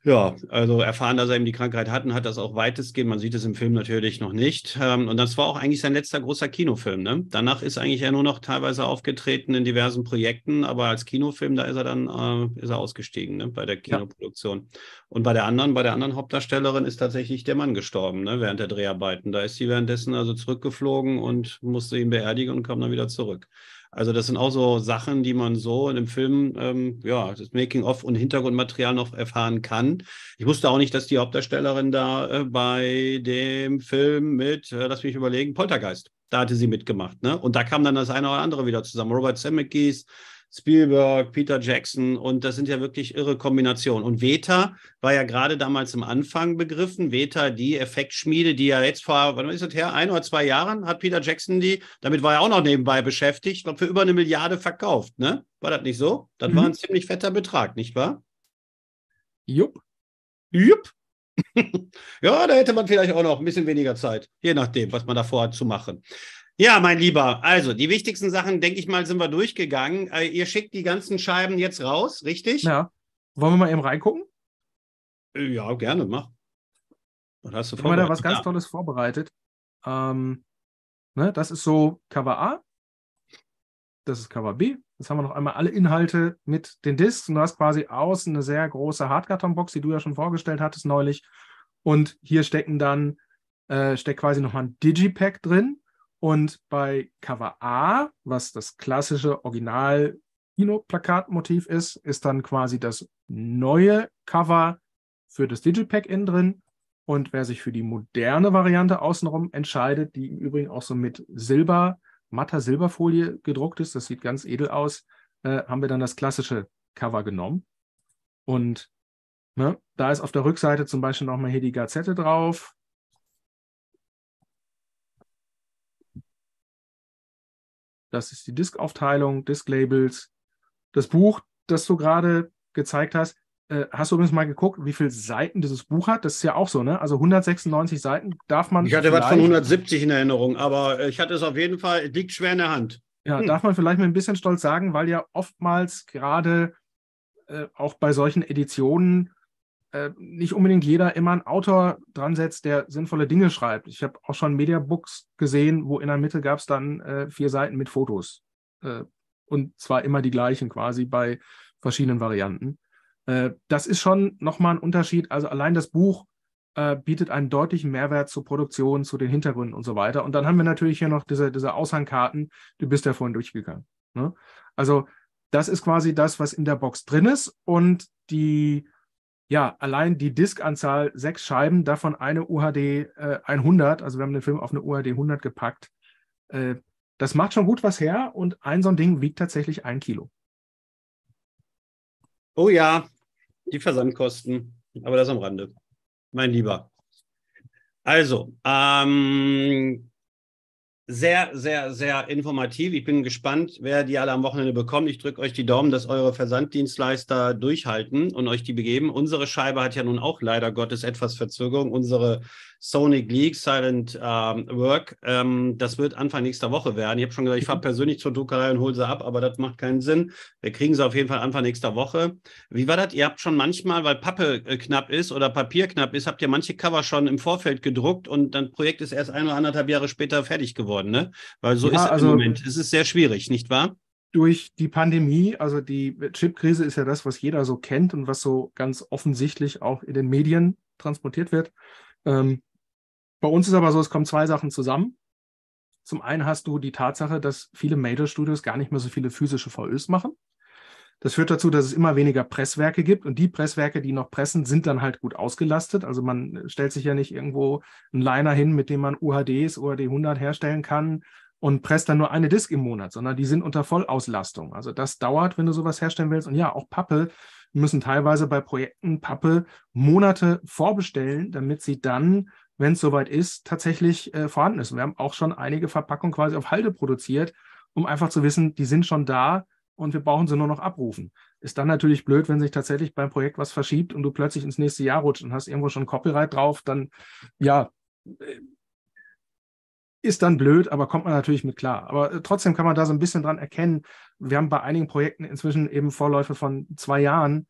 ja, also erfahren, dass er eben die Krankheit hatten, hat das auch weitestgehend. Man sieht es im Film natürlich noch nicht. Ähm, und das war auch eigentlich sein letzter großer Kinofilm. Ne? Danach ist eigentlich er nur noch teilweise aufgetreten in diversen Projekten, aber als Kinofilm, da ist er dann äh, ist er ausgestiegen ne? bei der Kinoproduktion. Ja. Und bei der anderen, bei der anderen Hauptdarstellerin ist tatsächlich der Mann gestorben ne? während der Dreharbeiten. Da ist sie währenddessen also zurückgeflogen und musste ihn beerdigen und kam dann wieder zurück. Also das sind auch so Sachen, die man so in einem Film, ähm, ja, das Making-of und Hintergrundmaterial noch erfahren kann. Ich wusste auch nicht, dass die Hauptdarstellerin da äh, bei dem Film mit, äh, lass mich überlegen, Poltergeist, da hatte sie mitgemacht. Ne? Und da kam dann das eine oder andere wieder zusammen. Robert Zemeckis, Spielberg, Peter Jackson und das sind ja wirklich irre Kombinationen. Und Veta war ja gerade damals im Anfang begriffen. Veta, die Effektschmiede, die ja jetzt vor, wann ist das her? Ein oder zwei Jahren hat Peter Jackson die, damit war er auch noch nebenbei beschäftigt, glaube, für über eine Milliarde verkauft, ne? War das nicht so? Das mhm. war ein mhm. ziemlich fetter Betrag, nicht wahr? Jupp. Jupp. ja, da hätte man vielleicht auch noch ein bisschen weniger Zeit, je nachdem, was man davor hat zu machen. Ja, mein Lieber, also die wichtigsten Sachen, denke ich mal, sind wir durchgegangen. Äh, ihr schickt die ganzen Scheiben jetzt raus, richtig? Ja. Wollen wir mal eben reingucken? Äh, ja, gerne, mach. Was hast du vorbereitet? Ich da was ganz ja. Tolles vorbereitet. Ähm, ne, das ist so Cover A, das ist Cover B. Jetzt haben wir noch einmal alle Inhalte mit den Discs. Und du hast quasi außen eine sehr große Hardkartonbox, die du ja schon vorgestellt hattest neulich. Und hier stecken dann, äh, steckt quasi nochmal ein Digipack drin. Und bei Cover A, was das klassische Original Kino-Plakatmotiv ist, ist dann quasi das neue Cover für das Digipack innen drin. Und wer sich für die moderne Variante außenrum entscheidet, die im Übrigen auch so mit Silber, matter Silberfolie gedruckt ist, das sieht ganz edel aus, äh, haben wir dann das klassische Cover genommen. Und ne, da ist auf der Rückseite zum Beispiel nochmal hier die Gazette drauf, Das ist die Disk-Aufteilung, Disk-Labels. Das Buch, das du gerade gezeigt hast, äh, hast du übrigens mal geguckt, wie viele Seiten dieses Buch hat? Das ist ja auch so, ne? Also 196 Seiten darf man. Ich hatte was von 170 in Erinnerung, aber ich hatte es auf jeden Fall, liegt schwer in der Hand. Ja, hm. darf man vielleicht mit ein bisschen Stolz sagen, weil ja oftmals gerade äh, auch bei solchen Editionen äh, nicht unbedingt jeder immer einen Autor dran setzt, der sinnvolle Dinge schreibt. Ich habe auch schon Mediabooks gesehen, wo in der Mitte gab es dann äh, vier Seiten mit Fotos. Äh, und zwar immer die gleichen quasi bei verschiedenen Varianten. Äh, das ist schon nochmal ein Unterschied. Also allein das Buch äh, bietet einen deutlichen Mehrwert zur Produktion, zu den Hintergründen und so weiter. Und dann haben wir natürlich hier noch diese, diese Aushangkarten, du bist ja vorhin durchgegangen. Ne? Also das ist quasi das, was in der Box drin ist. Und die ja, allein die Diskanzahl sechs Scheiben, davon eine UHD äh, 100, also wir haben den Film auf eine UHD 100 gepackt, äh, das macht schon gut was her und ein so ein Ding wiegt tatsächlich ein Kilo. Oh ja, die Versandkosten, aber das am Rande. Mein Lieber. Also, ähm, sehr, sehr, sehr informativ. Ich bin gespannt, wer die alle am Wochenende bekommt. Ich drücke euch die Daumen, dass eure Versanddienstleister durchhalten und euch die begeben. Unsere Scheibe hat ja nun auch leider Gottes etwas Verzögerung. Unsere Sonic League Silent ähm, Work. Ähm, das wird Anfang nächster Woche werden. Ich habe schon gesagt, ich fahre mhm. persönlich zur Druckerei und hole sie ab, aber das macht keinen Sinn. Wir kriegen sie auf jeden Fall Anfang nächster Woche. Wie war das? Ihr habt schon manchmal, weil Pappe äh, knapp ist oder Papier knapp ist, habt ihr manche Cover schon im Vorfeld gedruckt und dann Projekt ist erst ein oder anderthalb Jahre später fertig geworden, ne? Weil so ja, ist es also, im Moment. Es ist sehr schwierig, nicht wahr? durch die Pandemie, also die Chipkrise ist ja das, was jeder so kennt und was so ganz offensichtlich auch in den Medien transportiert wird. Ähm, bei uns ist aber so, es kommen zwei Sachen zusammen. Zum einen hast du die Tatsache, dass viele Major-Studios gar nicht mehr so viele physische VÖs machen. Das führt dazu, dass es immer weniger Presswerke gibt und die Presswerke, die noch pressen, sind dann halt gut ausgelastet. Also man stellt sich ja nicht irgendwo einen Liner hin, mit dem man UHDs, UHD 100 herstellen kann und presst dann nur eine Disk im Monat, sondern die sind unter Vollauslastung. Also das dauert, wenn du sowas herstellen willst. Und ja, auch Pappe müssen teilweise bei Projekten Pappe Monate vorbestellen, damit sie dann wenn es soweit ist, tatsächlich äh, vorhanden ist. Wir haben auch schon einige Verpackungen quasi auf Halde produziert, um einfach zu wissen, die sind schon da und wir brauchen sie nur noch abrufen. Ist dann natürlich blöd, wenn sich tatsächlich beim Projekt was verschiebt und du plötzlich ins nächste Jahr rutscht und hast irgendwo schon Copyright drauf, dann ja, äh, ist dann blöd, aber kommt man natürlich mit klar. Aber äh, trotzdem kann man da so ein bisschen dran erkennen. Wir haben bei einigen Projekten inzwischen eben Vorläufe von zwei Jahren,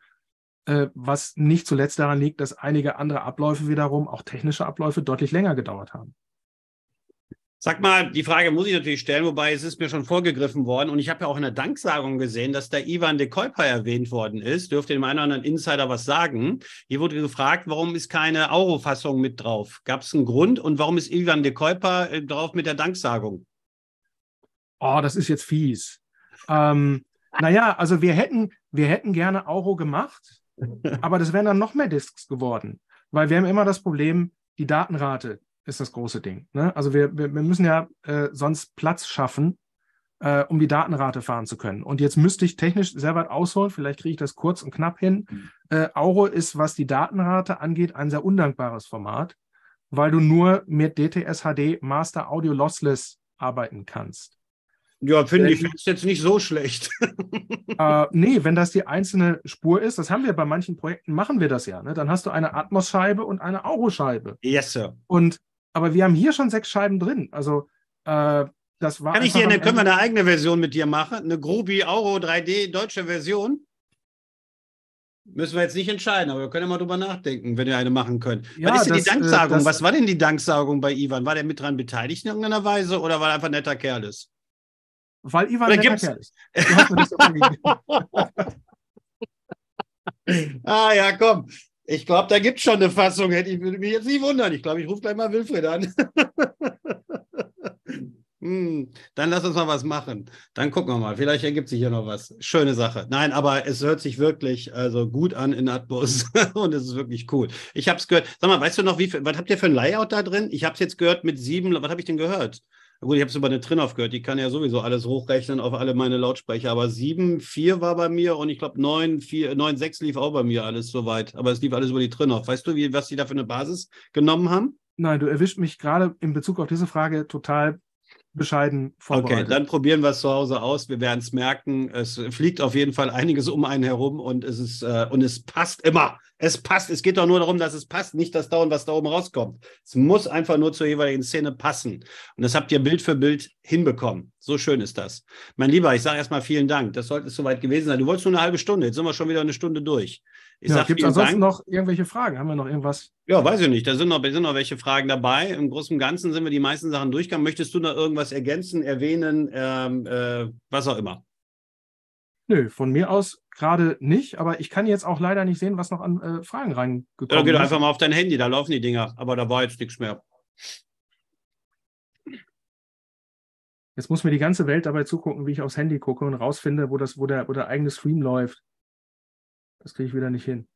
äh, was nicht zuletzt daran liegt, dass einige andere Abläufe wiederum, auch technische Abläufe, deutlich länger gedauert haben. Sag mal, die Frage muss ich natürlich stellen, wobei es ist mir schon vorgegriffen worden und ich habe ja auch in der Danksagung gesehen, dass da Ivan de Kolper erwähnt worden ist. Dürfte dem einen oder anderen Insider was sagen. Hier wurde gefragt, warum ist keine Euro-Fassung mit drauf? Gab es einen Grund und warum ist Ivan de Kolper äh, drauf mit der Danksagung? Oh, das ist jetzt fies. Ähm, naja, also wir hätten, wir hätten gerne Euro gemacht. Aber das wären dann noch mehr Disks geworden, weil wir haben immer das Problem, die Datenrate ist das große Ding. Ne? Also wir, wir, wir, müssen ja äh, sonst Platz schaffen, äh, um die Datenrate fahren zu können. Und jetzt müsste ich technisch sehr weit ausholen, vielleicht kriege ich das kurz und knapp hin. Mhm. Äh, Auro ist, was die Datenrate angeht, ein sehr undankbares Format, weil du nur mit DTS HD Master Audio Lossless arbeiten kannst. Ja, finde äh, ich jetzt, jetzt nicht so schlecht. äh, nee, wenn das die einzelne Spur ist, das haben wir bei manchen Projekten, machen wir das ja. Ne? Dann hast du eine Atmos-Scheibe und eine Auro-Scheibe. Yes, Sir. Und, aber wir haben hier schon sechs Scheiben drin. Also, äh, das war. Kann ich dir, eine, können wir eine eigene Version mit dir machen? Eine Grobi Auro 3D deutsche Version? Müssen wir jetzt nicht entscheiden, aber wir können ja mal drüber nachdenken, wenn wir eine machen können. Ja, Was ist denn das, die äh, Danksagung? Äh, Was war denn die Danksagung bei Ivan? War der mit dran beteiligt in irgendeiner Weise oder war er einfach ein netter Kerl ist? Weil Ivan da gibt's... ist. ah ja, komm. Ich glaube, da gibt es schon eine Fassung. Hätte ich würde mich jetzt nicht wundern. Ich glaube, ich rufe gleich mal Wilfried an. hm, dann lass uns mal was machen. Dann gucken wir mal. Vielleicht ergibt sich hier noch was. Schöne Sache. Nein, aber es hört sich wirklich also gut an in Atmos und es ist wirklich cool. Ich habe es gehört. Sag mal, weißt du noch, wie viel, was habt ihr für ein Layout da drin? Ich habe es jetzt gehört mit sieben. Was habe ich denn gehört? gut, ich habe es über eine Trinov gehört, die kann ja sowieso alles hochrechnen auf alle meine Lautsprecher, aber 7, 4 war bei mir und ich glaube 9, 4, 9, 6 lief auch bei mir alles soweit, aber es lief alles über die Trinov. Weißt du, wie, was die da für eine Basis genommen haben? Nein, du erwischt mich gerade in Bezug auf diese Frage total bescheiden vorbereitet. Okay, dann probieren wir es zu Hause aus. Wir werden es merken. Es fliegt auf jeden Fall einiges um einen herum und es ist äh, und es passt immer. Es passt. Es geht doch nur darum, dass es passt, nicht das Dauern, was da oben rauskommt. Es muss einfach nur zur jeweiligen Szene passen. Und das habt ihr Bild für Bild hinbekommen. So schön ist das. Mein Lieber, ich sage erstmal vielen Dank. Das sollte es soweit gewesen sein. Du wolltest nur eine halbe Stunde. Jetzt sind wir schon wieder eine Stunde durch. Ich ja, Gibt es ansonsten Dank. noch irgendwelche Fragen? Haben wir noch irgendwas? Ja, weiß ich nicht. Da sind noch, sind noch welche Fragen dabei. Im Großen und Ganzen sind wir die meisten Sachen durchgegangen. Möchtest du noch irgendwas ergänzen, erwähnen, ähm, äh, was auch immer? Nö, von mir aus gerade nicht, aber ich kann jetzt auch leider nicht sehen, was noch an äh, Fragen reingekommen ist. Ja, geh doch einfach mal auf dein Handy, da laufen die Dinger, aber da war jetzt nichts mehr. Jetzt muss mir die ganze Welt dabei zugucken, wie ich aufs Handy gucke und rausfinde, wo, das, wo, der, wo der eigene Stream läuft. Das kriege ich wieder nicht hin.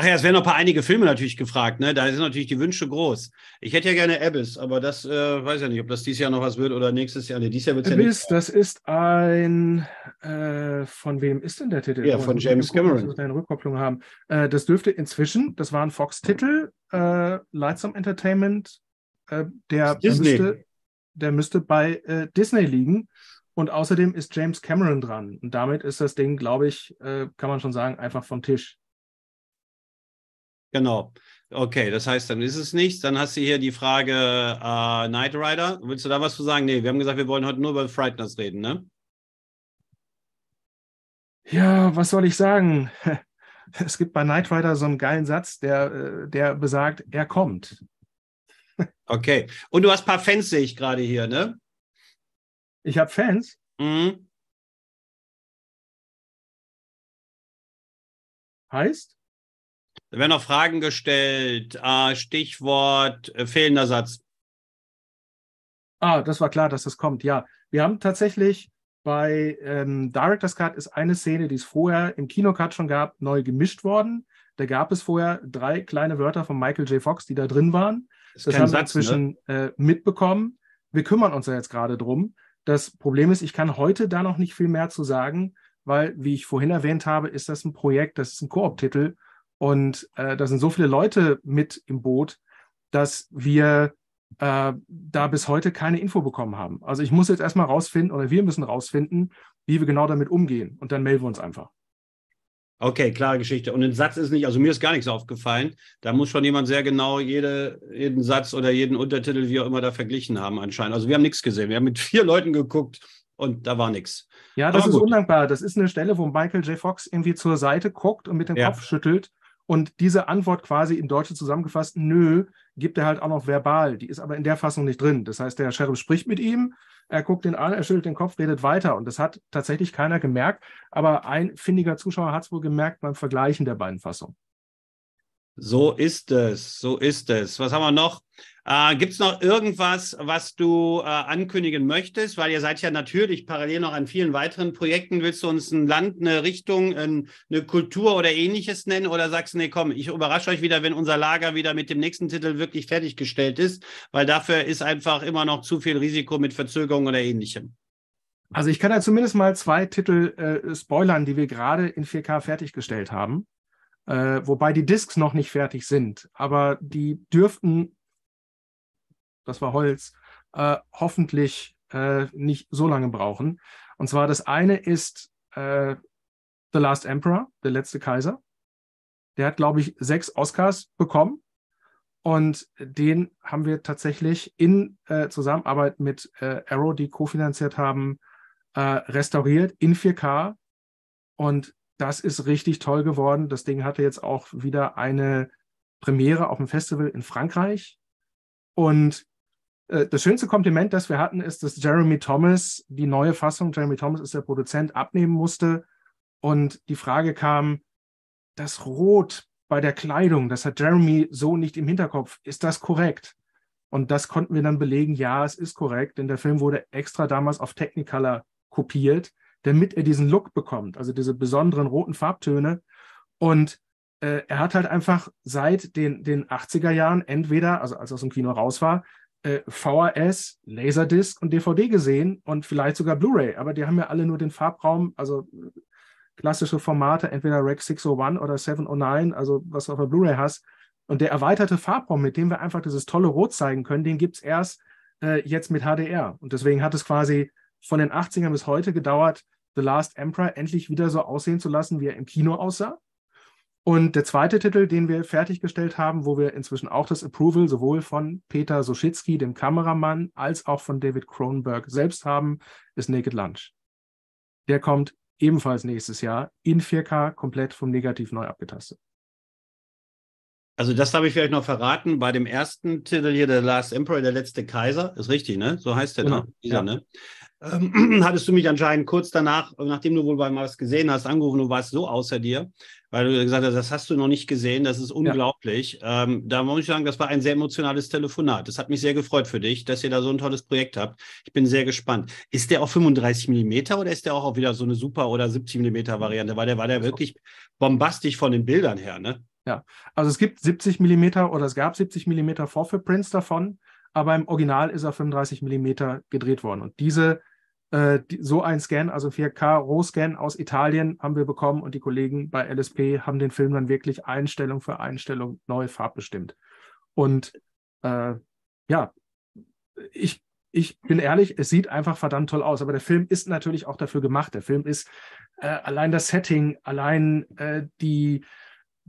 Ach ja, es werden noch ein paar einige Filme natürlich gefragt. Ne? Da sind natürlich die Wünsche groß. Ich hätte ja gerne Abyss, aber das äh, weiß ja nicht, ob das dieses Jahr noch was wird oder nächstes Jahr. Nee, dieses Jahr wird ja Abyss, das ist ein. Äh, von wem ist denn der Titel? Ja, von James Cameron. Dass eine Rückkopplung haben. Äh, das dürfte inzwischen, das war ein Fox-Titel, äh, Lightsome Entertainment, äh, der, der, müsste, der müsste bei äh, Disney liegen. Und außerdem ist James Cameron dran. Und damit ist das Ding, glaube ich, äh, kann man schon sagen, einfach vom Tisch. Genau. Okay, das heißt, dann ist es nichts. Dann hast du hier die Frage äh, Knight Rider. Willst du da was zu sagen? Nee, wir haben gesagt, wir wollen heute nur über Frighteners reden, ne? Ja, was soll ich sagen? Es gibt bei Knight Rider so einen geilen Satz, der, äh, der besagt, er kommt. Okay. Und du hast ein paar Fans, sehe ich gerade hier, ne? Ich habe Fans. Mhm. Heißt? Da werden noch Fragen gestellt. Ah, Stichwort äh, fehlender Satz. Ah, das war klar, dass das kommt. Ja, wir haben tatsächlich bei ähm, Director's Cut ist eine Szene, die es vorher im Kinocut schon gab, neu gemischt worden. Da gab es vorher drei kleine Wörter von Michael J. Fox, die da drin waren. Das, das haben Satz, wir ne? inzwischen ne? äh, mitbekommen. Wir kümmern uns ja jetzt gerade drum. Das Problem ist, ich kann heute da noch nicht viel mehr zu sagen, weil, wie ich vorhin erwähnt habe, ist das ein Projekt, das ist ein Koop-Titel und äh, da sind so viele Leute mit im Boot, dass wir äh, da bis heute keine Info bekommen haben. Also ich muss jetzt erstmal rausfinden oder wir müssen rausfinden, wie wir genau damit umgehen und dann melden wir uns einfach. Okay, klare Geschichte. Und ein Satz ist nicht, also mir ist gar nichts aufgefallen. Da muss schon jemand sehr genau jede, jeden Satz oder jeden Untertitel, wie auch immer, da verglichen haben anscheinend. Also wir haben nichts gesehen. Wir haben mit vier Leuten geguckt und da war nichts. Ja, das Aber ist gut. undankbar. Das ist eine Stelle, wo Michael J. Fox irgendwie zur Seite guckt und mit dem ja. Kopf schüttelt und diese Antwort quasi im Deutschen zusammengefasst, nö, gibt er halt auch noch verbal. Die ist aber in der Fassung nicht drin. Das heißt, der Sheriff spricht mit ihm, er guckt ihn an, er schüttelt den Kopf, redet weiter. Und das hat tatsächlich keiner gemerkt. Aber ein findiger Zuschauer hat es wohl gemerkt beim Vergleichen der beiden Fassungen. So ist es, so ist es. Was haben wir noch? Äh, Gibt es noch irgendwas, was du äh, ankündigen möchtest? Weil ihr seid ja natürlich parallel noch an vielen weiteren Projekten. Willst du uns ein Land, eine Richtung, ein, eine Kultur oder ähnliches nennen? Oder sagst du, nee, komm, ich überrasche euch wieder, wenn unser Lager wieder mit dem nächsten Titel wirklich fertiggestellt ist, weil dafür ist einfach immer noch zu viel Risiko mit Verzögerung oder ähnlichem. Also ich kann ja zumindest mal zwei Titel äh, spoilern, die wir gerade in 4K fertiggestellt haben. Äh, wobei die Discs noch nicht fertig sind, aber die dürften das war Holz, äh, hoffentlich äh, nicht so lange brauchen. Und zwar das eine ist äh, The Last Emperor, der letzte Kaiser. Der hat, glaube ich, sechs Oscars bekommen. Und den haben wir tatsächlich in äh, Zusammenarbeit mit äh, Arrow, die kofinanziert haben, äh, restauriert in 4K. Und das ist richtig toll geworden. Das Ding hatte jetzt auch wieder eine Premiere auf dem Festival in Frankreich. Und äh, das schönste Kompliment, das wir hatten, ist, dass Jeremy Thomas die neue Fassung, Jeremy Thomas ist der Produzent, abnehmen musste. Und die Frage kam, das Rot bei der Kleidung, das hat Jeremy so nicht im Hinterkopf. Ist das korrekt? Und das konnten wir dann belegen, ja, es ist korrekt, denn der Film wurde extra damals auf Technicolor kopiert, damit er diesen Look bekommt, also diese besonderen roten Farbtöne. Und äh, er hat halt einfach seit den, den 80er Jahren entweder, also als er aus dem Kino raus war, äh, VHS, Laserdisc und DVD gesehen und vielleicht sogar Blu-ray, aber die haben ja alle nur den Farbraum, also äh, klassische Formate, entweder Rec 601 oder 709, also was du auf der Blu-ray hast. Und der erweiterte Farbraum, mit dem wir einfach dieses tolle Rot zeigen können, den gibt es erst äh, jetzt mit HDR. Und deswegen hat es quasi von den 80ern bis heute gedauert, The Last Emperor endlich wieder so aussehen zu lassen, wie er im Kino aussah. Und der zweite Titel, den wir fertiggestellt haben, wo wir inzwischen auch das Approval sowohl von Peter Soschitzky, dem Kameramann, als auch von David Cronenberg selbst haben, ist Naked Lunch. Der kommt ebenfalls nächstes Jahr in 4K komplett vom Negativ neu abgetastet. Also das habe ich vielleicht noch verraten. Bei dem ersten Titel hier, The Last Emperor, der letzte Kaiser, ist richtig, ne? So heißt der, genau. ne? Dieser, ja. ne? Ähm, hattest du mich anscheinend kurz danach, nachdem du wohl mal was gesehen hast, angerufen, du warst so außer dir, weil du gesagt hast, das hast du noch nicht gesehen, das ist unglaublich. Ja. Ähm, da muss ich sagen, das war ein sehr emotionales Telefonat. Das hat mich sehr gefreut für dich, dass ihr da so ein tolles Projekt habt. Ich bin sehr gespannt. Ist der auch 35 mm oder ist der auch wieder so eine super oder 70 mm Variante? Weil der war der wirklich bombastisch von den Bildern her, ne? Ja, also es gibt 70 Millimeter oder es gab 70 Millimeter Vorführprints davon, aber im Original ist er 35 Millimeter gedreht worden. Und diese, äh, die, so ein Scan, also 4K-Rohscan aus Italien haben wir bekommen und die Kollegen bei LSP haben den Film dann wirklich Einstellung für Einstellung neu farbbestimmt. Und äh, ja, ich ich bin ehrlich, es sieht einfach verdammt toll aus. Aber der Film ist natürlich auch dafür gemacht. Der Film ist äh, allein das Setting, allein äh, die,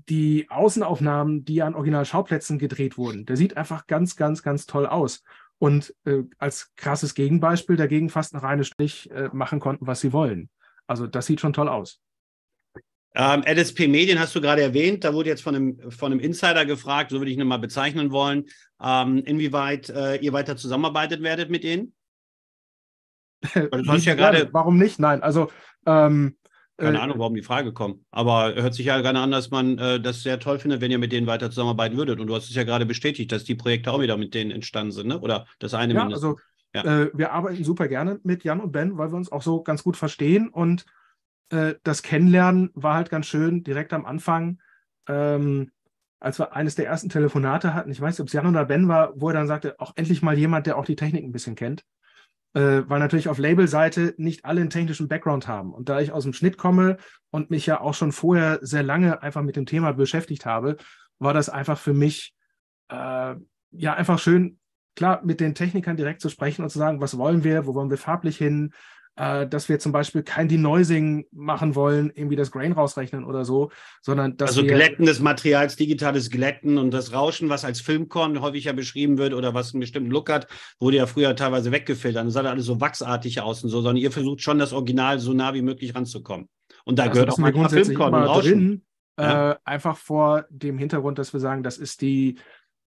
die Außenaufnahmen, die an Originalschauplätzen gedreht wurden, der sieht einfach ganz, ganz, ganz toll aus. Und äh, als krasses Gegenbeispiel dagegen fast noch eine Strich äh, machen konnten, was sie wollen. Also das sieht schon toll aus. Ähm, LSP Medien hast du gerade erwähnt, da wurde jetzt von einem, von einem Insider gefragt, so würde ich ihn mal bezeichnen wollen, ähm, inwieweit äh, ihr weiter zusammenarbeitet werdet mit ihnen? nicht ja grade... Warum nicht? Nein, also ähm, keine äh, Ahnung, warum die Frage kommt. Aber hört sich ja gerne an, dass man äh, das sehr toll findet, wenn ihr mit denen weiter zusammenarbeiten würdet. Und du hast es ja gerade bestätigt, dass die Projekte auch wieder mit denen entstanden sind, ne? oder das eine ja, mindestens. Also, ja. äh, wir arbeiten super gerne mit Jan und Ben, weil wir uns auch so ganz gut verstehen. Und äh, das Kennenlernen war halt ganz schön direkt am Anfang. Ähm, als wir eines der ersten Telefonate hatten, ich weiß nicht, ob es Jan oder Ben war, wo er dann sagte, auch endlich mal jemand, der auch die Technik ein bisschen kennt äh, weil natürlich auf Label-Seite nicht alle einen technischen Background haben. Und da ich aus dem Schnitt komme und mich ja auch schon vorher sehr lange einfach mit dem Thema beschäftigt habe, war das einfach für mich äh, ja einfach schön, klar, mit den Technikern direkt zu sprechen und zu sagen, was wollen wir, wo wollen wir farblich hin, äh, dass wir zum Beispiel kein Denoising machen wollen, irgendwie das Grain rausrechnen oder so, sondern dass also wir... Also Glätten des Materials, digitales Glätten und das Rauschen, was als Filmkorn häufig ja beschrieben wird oder was einen bestimmten Look hat, wurde ja früher teilweise weggefiltert. Das sah alles so wachsartig aus und so, sondern ihr versucht schon, das Original so nah wie möglich ranzukommen. Und da also gehört auch manchmal Filmkorn und Rauschen. Drin, ja. Äh, einfach vor dem Hintergrund, dass wir sagen, das ist die,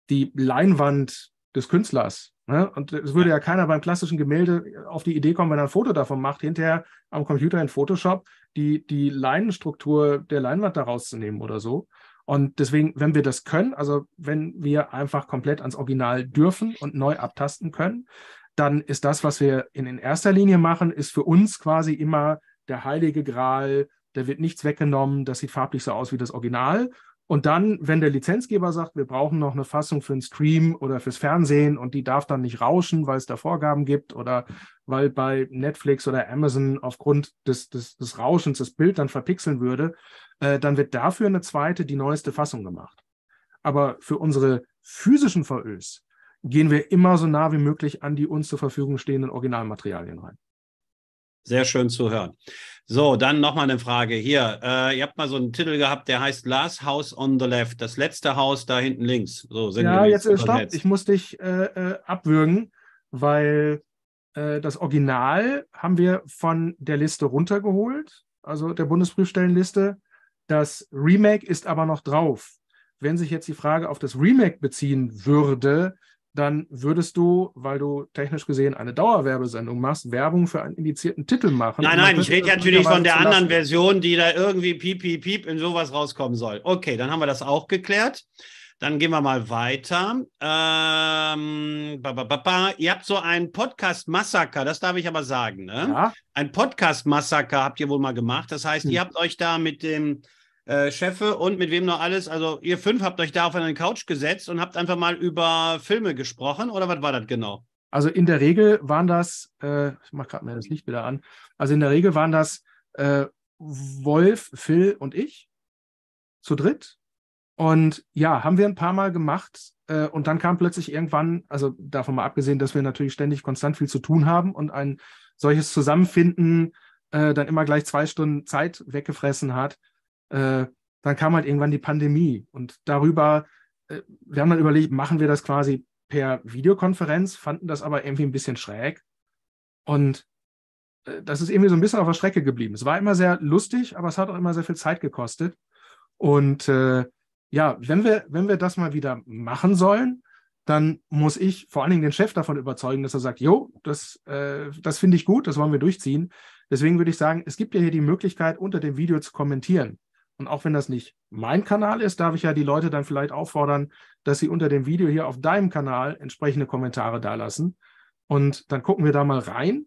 die Leinwand des Künstlers. Ne? Und es würde ja keiner beim klassischen Gemälde auf die Idee kommen, wenn er ein Foto davon macht, hinterher am Computer in Photoshop die, die Leinenstruktur der Leinwand daraus zu nehmen oder so. Und deswegen, wenn wir das können, also wenn wir einfach komplett ans Original dürfen und neu abtasten können, dann ist das, was wir in, in erster Linie machen, ist für uns quasi immer der heilige Gral, da wird nichts weggenommen, das sieht farblich so aus wie das Original. Und dann, wenn der Lizenzgeber sagt, wir brauchen noch eine Fassung für einen Stream oder fürs Fernsehen und die darf dann nicht rauschen, weil es da Vorgaben gibt oder weil bei Netflix oder Amazon aufgrund des, des, des Rauschens das Bild dann verpixeln würde, äh, dann wird dafür eine zweite, die neueste Fassung gemacht. Aber für unsere physischen VÖs gehen wir immer so nah wie möglich an die uns zur Verfügung stehenden Originalmaterialien rein. Sehr schön zu hören. So, dann nochmal eine Frage hier. Äh, ihr habt mal so einen Titel gehabt, der heißt Last House on the Left, das letzte Haus da hinten links. So, sind ja, jetzt äh, stopp, ich muss dich äh, äh abwürgen, weil äh, das Original haben wir von der Liste runtergeholt, also der Bundesprüfstellenliste. Das Remake ist aber noch drauf. Wenn sich jetzt die Frage auf das Remake beziehen würde, dann würdest du, weil du technisch gesehen eine Dauerwerbesendung machst, Werbung für einen indizierten Titel machen. Nein, nein, ich rede natürlich von der anderen Version, die da irgendwie piep, piep, piep in sowas rauskommen soll. Okay, dann haben wir das auch geklärt. Dann gehen wir mal weiter. Ähm, ba, ba, ba, ihr habt so ein Podcast-Massaker, das darf ich aber sagen. Ne? Ja. Ein Podcast-Massaker habt ihr wohl mal gemacht. Das heißt, hm. ihr habt euch da mit dem äh, und mit wem noch alles. Also ihr fünf habt euch da auf eine Couch gesetzt und habt einfach mal über Filme gesprochen oder was war das genau? Also in der Regel waren das, äh, ich mache gerade mir das Licht wieder an, also in der Regel waren das äh, Wolf, Phil und ich zu dritt. Und ja, haben wir ein paar Mal gemacht. Äh, und dann kam plötzlich irgendwann, also davon mal abgesehen, dass wir natürlich ständig konstant viel zu tun haben und ein solches Zusammenfinden äh, dann immer gleich zwei Stunden Zeit weggefressen hat, äh, dann kam halt irgendwann die Pandemie und darüber, äh, wir haben dann überlegt, machen wir das quasi per Videokonferenz, fanden das aber irgendwie ein bisschen schräg und äh, das ist irgendwie so ein bisschen auf der Strecke geblieben. Es war immer sehr lustig, aber es hat auch immer sehr viel Zeit gekostet und äh, ja, wenn wir, wenn wir das mal wieder machen sollen, dann muss ich vor allen Dingen den Chef davon überzeugen, dass er sagt, jo, das, äh, das finde ich gut, das wollen wir durchziehen. Deswegen würde ich sagen, es gibt ja hier die Möglichkeit, unter dem Video zu kommentieren. Und auch wenn das nicht mein Kanal ist, darf ich ja die Leute dann vielleicht auffordern, dass sie unter dem Video hier auf deinem Kanal entsprechende Kommentare dalassen. Und dann gucken wir da mal rein.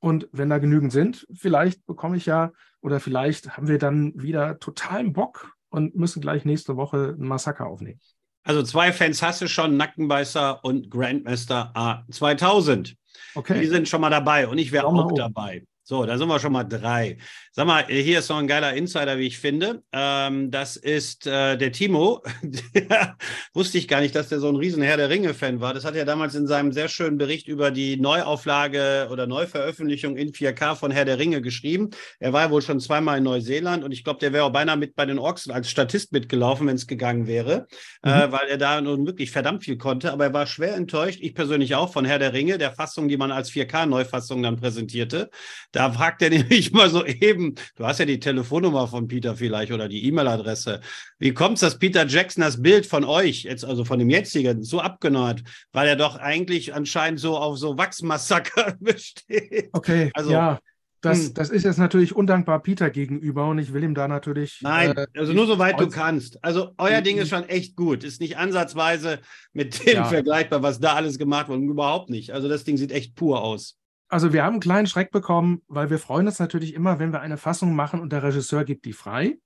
Und wenn da genügend sind, vielleicht bekomme ich ja oder vielleicht haben wir dann wieder totalen Bock und müssen gleich nächste Woche ein Massaker aufnehmen. Also zwei Fans hast du schon, Nackenbeißer und Grandmaster A2000. Okay. Die sind schon mal dabei und ich wäre auch, auch dabei. So, da sind wir schon mal drei. Sag mal, hier ist noch ein geiler Insider, wie ich finde. Ähm, das ist äh, der Timo. der, wusste ich gar nicht, dass der so ein riesen Herr der Ringe-Fan war. Das hat er damals in seinem sehr schönen Bericht über die Neuauflage oder Neuveröffentlichung in 4K von Herr der Ringe geschrieben. Er war ja wohl schon zweimal in Neuseeland und ich glaube, der wäre auch beinahe mit bei den Orks als Statist mitgelaufen, wenn es gegangen wäre, äh, mhm. äh, weil er da nun wirklich verdammt viel konnte. Aber er war schwer enttäuscht, ich persönlich auch, von Herr der Ringe, der Fassung, die man als 4K-Neufassung dann präsentierte. Da fragt er nämlich mal so eben, du hast ja die Telefonnummer von Peter vielleicht oder die E-Mail-Adresse. Wie kommt es, dass Peter Jackson das Bild von euch, jetzt also von dem jetzigen, so abgenommen hat, weil er doch eigentlich anscheinend so auf so Wachsmassaker besteht? Okay, also, ja. Das, hm. das, ist jetzt natürlich undankbar Peter gegenüber und ich will ihm da natürlich. Nein, äh, also nur soweit du kannst. Also euer Ding ist schon echt gut. Ist nicht ansatzweise mit dem ja. vergleichbar, was da alles gemacht wurde. Überhaupt nicht. Also das Ding sieht echt pur aus. Also wir haben einen kleinen Schreck bekommen, weil wir freuen uns natürlich immer, wenn wir eine Fassung machen und der Regisseur gibt die frei.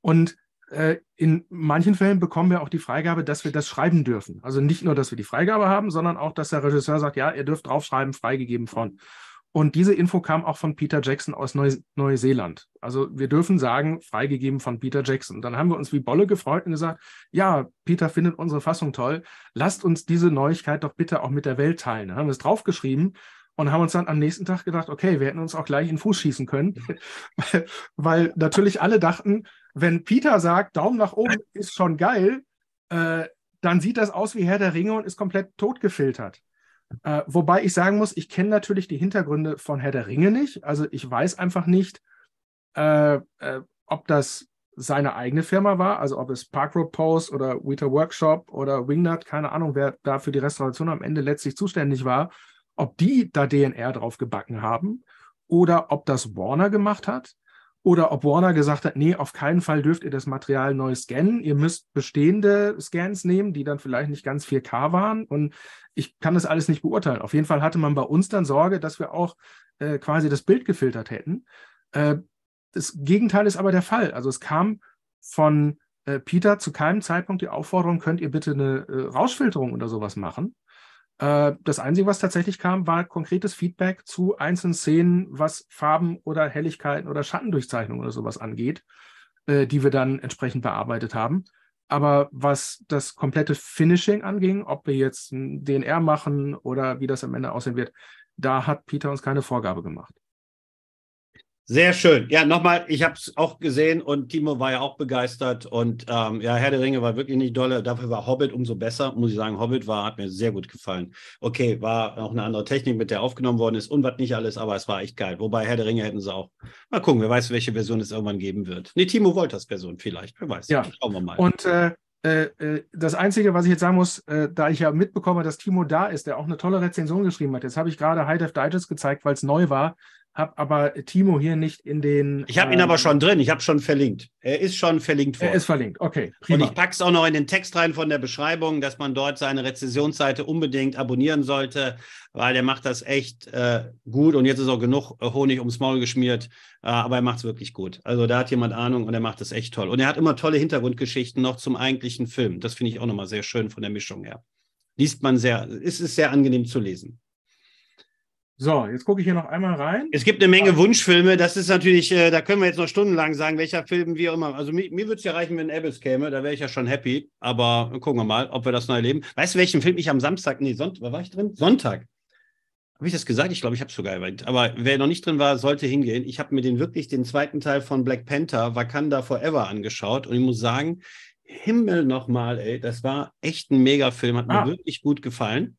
Und äh, in manchen Fällen bekommen wir auch die Freigabe, dass wir das schreiben dürfen. Also nicht nur, dass wir die Freigabe haben, sondern auch, dass der Regisseur sagt, ja, ihr dürft draufschreiben, freigegeben von. Und diese Info kam auch von Peter Jackson aus Neu Neuseeland. Also wir dürfen sagen, freigegeben von Peter Jackson. dann haben wir uns wie Bolle gefreut und gesagt, ja, Peter findet unsere Fassung toll. Lasst uns diese Neuigkeit doch bitte auch mit der Welt teilen. Dann haben wir es draufgeschrieben und haben uns dann am nächsten Tag gedacht, okay, wir hätten uns auch gleich in den Fuß schießen können, weil, natürlich alle dachten, wenn Peter sagt, Daumen nach oben ist schon geil, äh, dann sieht das aus wie Herr der Ringe und ist komplett totgefiltert. Äh, wobei ich sagen muss, ich kenne natürlich die Hintergründe von Herr der Ringe nicht. Also ich weiß einfach nicht, äh, äh ob das seine eigene Firma war, also ob es Park Road Post oder Weta Workshop oder Wingnut, keine Ahnung, wer da für die Restauration am Ende letztlich zuständig war ob die da DNR drauf gebacken haben oder ob das Warner gemacht hat oder ob Warner gesagt hat, nee, auf keinen Fall dürft ihr das Material neu scannen. Ihr müsst bestehende Scans nehmen, die dann vielleicht nicht ganz 4K waren. Und ich kann das alles nicht beurteilen. Auf jeden Fall hatte man bei uns dann Sorge, dass wir auch äh, quasi das Bild gefiltert hätten. Äh, das Gegenteil ist aber der Fall. Also es kam von äh, Peter zu keinem Zeitpunkt die Aufforderung, könnt ihr bitte eine äh, Rauschfilterung oder sowas machen. Äh, das Einzige, was tatsächlich kam, war konkretes Feedback zu einzelnen Szenen, was Farben oder Helligkeiten oder Schattendurchzeichnungen oder sowas angeht, äh, die wir dann entsprechend bearbeitet haben. Aber was das komplette Finishing anging, ob wir jetzt ein DNR machen oder wie das am Ende aussehen wird, da hat Peter uns keine Vorgabe gemacht. Sehr schön. Ja, nochmal, ich habe es auch gesehen und Timo war ja auch begeistert. Und ähm, ja, Herr der Ringe war wirklich nicht dolle. Dafür war Hobbit umso besser, muss ich sagen. Hobbit war, hat mir sehr gut gefallen. Okay, war auch eine andere Technik, mit der aufgenommen worden ist und was nicht alles, aber es war echt geil. Wobei Herr der Ringe hätten sie auch. Mal gucken, wer weiß, welche Version es irgendwann geben wird. Nee, Timo Wolters Version vielleicht, wer weiß. Ja, schauen wir mal. Und äh, äh, äh, das Einzige, was ich jetzt sagen muss, äh, da ich ja mitbekomme, dass Timo da ist, der auch eine tolle Rezension geschrieben hat. Jetzt habe ich gerade High Def Digest gezeigt, weil es neu war habe aber Timo hier nicht in den. Ich habe ihn ähm, aber schon drin, ich habe schon verlinkt. Er ist schon verlinkt worden. Er ist verlinkt, okay. Prima. Und ich packe es auch noch in den Text rein von der Beschreibung, dass man dort seine Rezessionsseite unbedingt abonnieren sollte, weil der macht das echt äh, gut und jetzt ist auch genug äh, Honig ums Maul geschmiert, äh, aber er macht es wirklich gut. Also da hat jemand Ahnung und er macht es echt toll. Und er hat immer tolle Hintergrundgeschichten noch zum eigentlichen Film. Das finde ich auch nochmal sehr schön von der Mischung her. Liest man sehr, ist es sehr angenehm zu lesen. So, jetzt gucke ich hier noch einmal rein. Es gibt eine Menge also- Wunschfilme. Das ist natürlich, äh, da können wir jetzt noch stundenlang sagen, welcher Film wir immer. Also mir, mir würde es ja reichen, wenn Abyss käme, da wäre ich ja schon happy. Aber gucken wir mal, ob wir das noch erleben. Weißt du, welchen Film ich am Samstag, nee, Sonntag, war ich drin? Sonntag. Habe ich das gesagt? Ich glaube, ich habe es sogar erwähnt. Aber wer noch nicht drin war, sollte hingehen. Ich habe mir den wirklich den zweiten Teil von Black Panther, Wakanda Forever, angeschaut. Und ich muss sagen, Himmel nochmal, ey, das war echt ein Mega-Film. Hat ah. mir wirklich gut gefallen.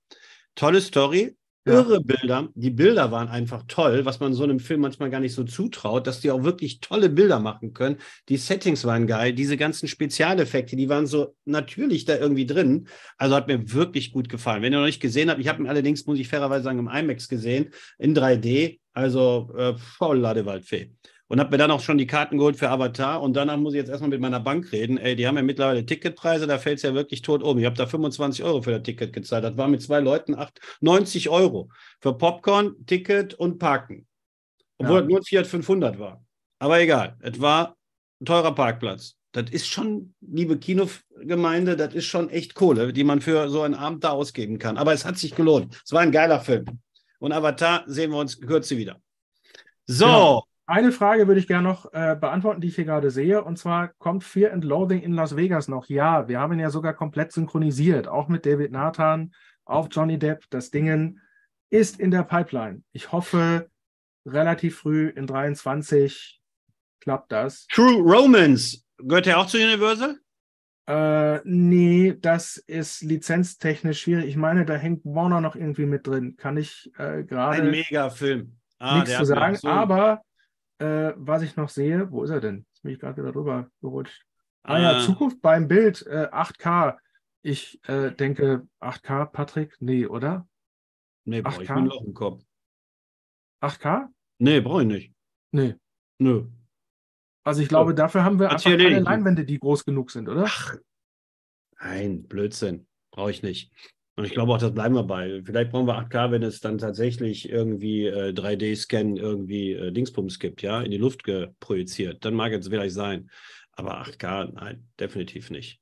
Tolle Story irre Bilder. Die Bilder waren einfach toll, was man so einem Film manchmal gar nicht so zutraut, dass die auch wirklich tolle Bilder machen können. Die Settings waren geil, diese ganzen Spezialeffekte, die waren so natürlich da irgendwie drin. Also hat mir wirklich gut gefallen. Wenn ihr noch nicht gesehen habt, ich habe ihn allerdings, muss ich fairerweise sagen, im IMAX gesehen, in 3D. Also äh, voll Ladewaldfee und habe mir dann auch schon die Karten geholt für Avatar. Und danach muss ich jetzt erstmal mit meiner Bank reden. Ey, die haben ja mittlerweile Ticketpreise, da fällt es ja wirklich tot um. Ich habe da 25 Euro für das Ticket gezahlt. Das war mit zwei Leuten 8, 90 Euro für Popcorn, Ticket und Parken. Obwohl ja. das nur ein Fiat 500 war. Aber egal, es war ein teurer Parkplatz. Das ist schon, liebe Kinogemeinde, das ist schon echt Kohle, die man für so einen Abend da ausgeben kann. Aber es hat sich gelohnt. Es war ein geiler Film. Und Avatar sehen wir uns in kürze wieder. So, ja. Genau eine Frage würde ich gerne noch äh, beantworten, die ich hier gerade sehe. Und zwar kommt Fear and Loathing in Las Vegas noch? Ja, wir haben ihn ja sogar komplett synchronisiert, auch mit David Nathan, auf Johnny Depp. Das Dingen ist in der Pipeline. Ich hoffe, relativ früh in 23 klappt das. True Romance gehört ja auch zu Universal? Äh, nee, das ist lizenztechnisch schwierig. Ich meine, da hängt Warner noch irgendwie mit drin. Kann ich äh, gerade. Ein Mega-Film. Ah, nichts zu sagen. So. Aber äh, was ich noch sehe, wo ist er denn? Jetzt bin ich gerade wieder drüber gerutscht. Ah ja, äh. Zukunft beim Bild, äh, 8K. Ich äh, denke, 8K, Patrick? Nee, oder? Nee, brauche ich mir noch im Kopf. 8K? Nee, brauche ich nicht. Nee. Nö. Also ich glaube, dafür haben wir einfach keine Leinwände, die groß genug sind, oder? Ach, nein, Blödsinn. Brauche ich nicht. Und ich glaube auch, das bleiben wir bei. Vielleicht brauchen wir 8K, wenn es dann tatsächlich irgendwie äh, 3D-Scan irgendwie äh, Dingsbums gibt, ja, in die Luft projiziert. Dann mag es vielleicht sein. Aber 8K, nein, definitiv nicht.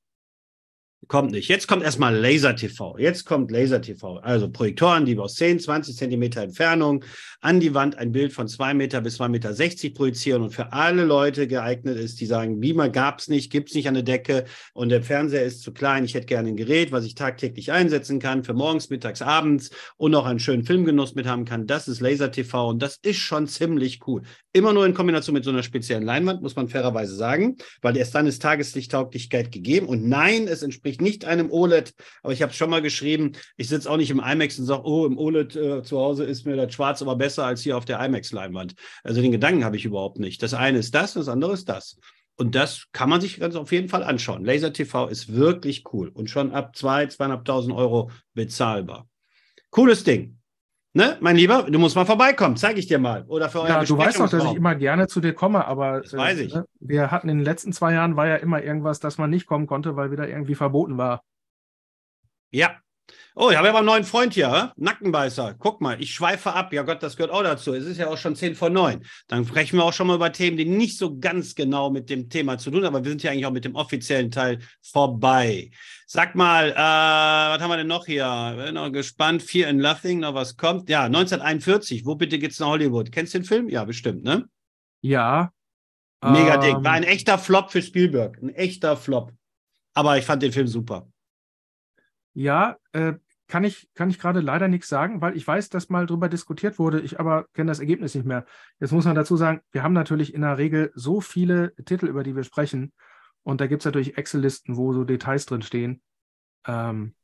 Kommt nicht. Jetzt kommt erstmal Laser TV. Jetzt kommt Laser TV. Also Projektoren, die aus 10, 20 Zentimeter Entfernung an die Wand ein Bild von 2 Meter bis 2,60 Meter 60 projizieren und für alle Leute geeignet ist, die sagen, Beamer gab es nicht, gibt es nicht an der Decke und der Fernseher ist zu klein. Ich hätte gerne ein Gerät, was ich tagtäglich einsetzen kann für morgens, mittags, abends und auch einen schönen Filmgenuss mit haben kann. Das ist Laser TV und das ist schon ziemlich cool. Immer nur in Kombination mit so einer speziellen Leinwand, muss man fairerweise sagen, weil erst dann ist Tageslichttauglichkeit gegeben. Und nein, es entspricht nicht einem OLED. Aber ich habe es schon mal geschrieben, ich sitze auch nicht im IMAX und sage, oh, im OLED äh, zu Hause ist mir das Schwarz aber besser als hier auf der IMAX-Leinwand. Also den Gedanken habe ich überhaupt nicht. Das eine ist das, das andere ist das. Und das kann man sich ganz auf jeden Fall anschauen. Laser TV ist wirklich cool und schon ab 2.000, 2.500 Euro bezahlbar. Cooles Ding. Ne, mein Lieber, du musst mal vorbeikommen, zeige ich dir mal. Oder für euer Ja, du weißt doch, dass ich immer gerne zu dir komme, aber das äh, weiß ich. Ne, wir hatten in den letzten zwei Jahren war ja immer irgendwas, dass man nicht kommen konnte, weil wieder irgendwie verboten war. Ja, Oh, ich habe ja einen neuen Freund hier, hä? Nackenbeißer. Guck mal, ich schweife ab. Ja Gott, das gehört auch dazu. Es ist ja auch schon zehn vor neun. Dann sprechen wir auch schon mal über Themen, die nicht so ganz genau mit dem Thema zu tun haben. Aber wir sind ja eigentlich auch mit dem offiziellen Teil vorbei. Sag mal, äh, was haben wir denn noch hier? Bin noch gespannt. Fear and Nothing, noch was kommt. Ja, 1941. Wo bitte geht's nach Hollywood? Kennst du den Film? Ja, bestimmt, ne? Ja. Mega ähm... dick. War ähm. ein echter Flop für Spielberg. Ein echter Flop. Aber ich fand den Film super. Ja, äh, kann ich, kann ich gerade leider nichts sagen, weil ich weiß, dass mal darüber diskutiert wurde. Ich aber kenne das Ergebnis nicht mehr. Jetzt muss man dazu sagen, wir haben natürlich in der Regel so viele Titel, über die wir sprechen. Und da gibt es natürlich Excel-Listen, wo so Details drin stehen. Ähm,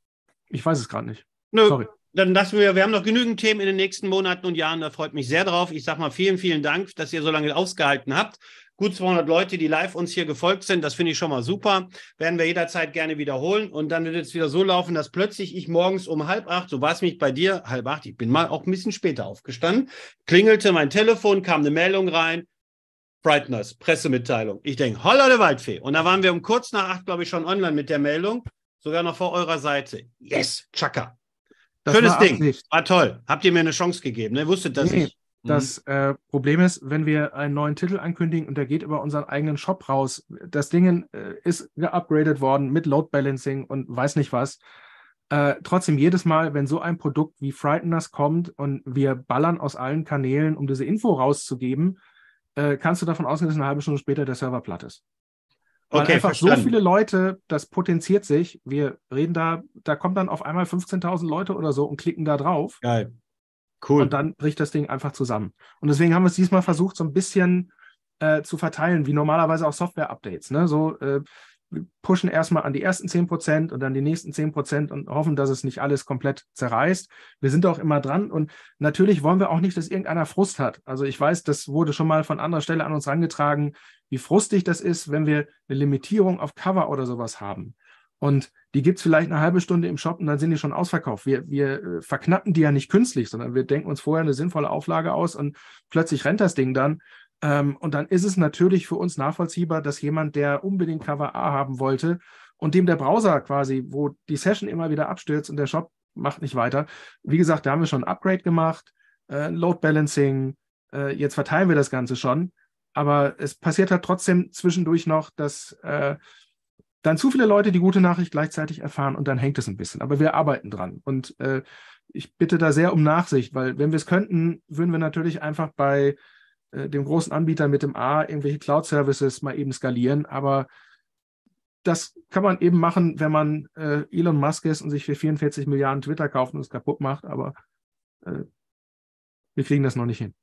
ich weiß es gerade nicht. Nö, Sorry. Dann lassen wir, wir haben noch genügend Themen in den nächsten Monaten und Jahren. Da freut mich sehr drauf. Ich sage mal vielen, vielen Dank, dass ihr so lange ausgehalten habt gut 200 Leute, die live uns hier gefolgt sind. Das finde ich schon mal super. Werden wir jederzeit gerne wiederholen. Und dann wird es wieder so laufen, dass plötzlich ich morgens um halb acht, so war es mich bei dir, halb acht, ich bin mal auch ein bisschen später aufgestanden, klingelte mein Telefon, kam eine Meldung rein. Brightness, Pressemitteilung. Ich denke, holla der Waldfee. Und da waren wir um kurz nach acht, glaube ich, schon online mit der Meldung. Sogar noch vor eurer Seite. Yes, Chaka. Schönes Ding. War toll. Habt ihr mir eine Chance gegeben. Ne? Wusstet, dass nee. ich Mhm. Das äh, Problem ist, wenn wir einen neuen Titel ankündigen und der geht über unseren eigenen Shop raus, das Ding äh, ist geupgradet worden mit Load Balancing und weiß nicht was. Äh, trotzdem jedes Mal, wenn so ein Produkt wie Frighteners kommt und wir ballern aus allen Kanälen, um diese Info rauszugeben, äh, kannst du davon ausgehen, dass eine halbe Stunde später der Server platt ist. Weil okay, einfach verstanden. so viele Leute, das potenziert sich. Wir reden da, da kommen dann auf einmal 15.000 Leute oder so und klicken da drauf. Geil. Cool. Und dann bricht das Ding einfach zusammen. Und deswegen haben wir es diesmal versucht, so ein bisschen äh, zu verteilen, wie normalerweise auch Software-Updates. Ne? So, äh, wir pushen erstmal an die ersten 10% und dann die nächsten 10% und hoffen, dass es nicht alles komplett zerreißt. Wir sind auch immer dran und natürlich wollen wir auch nicht, dass irgendeiner Frust hat. Also ich weiß, das wurde schon mal von anderer Stelle an uns herangetragen, wie frustig das ist, wenn wir eine Limitierung auf Cover oder sowas haben. Und die gibt's vielleicht eine halbe Stunde im Shop und dann sind die schon ausverkauft. Wir, wir äh, verknappen die ja nicht künstlich, sondern wir denken uns vorher eine sinnvolle Auflage aus und plötzlich rennt das Ding dann. Ähm, und dann ist es natürlich für uns nachvollziehbar, dass jemand, der unbedingt Cover A haben wollte und dem der Browser quasi, wo die Session immer wieder abstürzt und der Shop macht nicht weiter. Wie gesagt, da haben wir schon ein Upgrade gemacht, äh, Load Balancing, äh, jetzt verteilen wir das Ganze schon. Aber es passiert halt trotzdem zwischendurch noch, dass Äh, dann zu viele Leute die gute Nachricht gleichzeitig erfahren und dann hängt es ein bisschen. Aber wir arbeiten dran. Und äh, ich bitte da sehr um Nachsicht, weil wenn wir es könnten, würden wir natürlich einfach bei äh, dem großen Anbieter mit dem A irgendwelche Cloud-Services mal eben skalieren. Aber das kann man eben machen, wenn man äh, Elon Musk ist und sich für 44 Milliarden Twitter kauft und es kaputt macht. Aber äh, wir kriegen das noch nicht hin.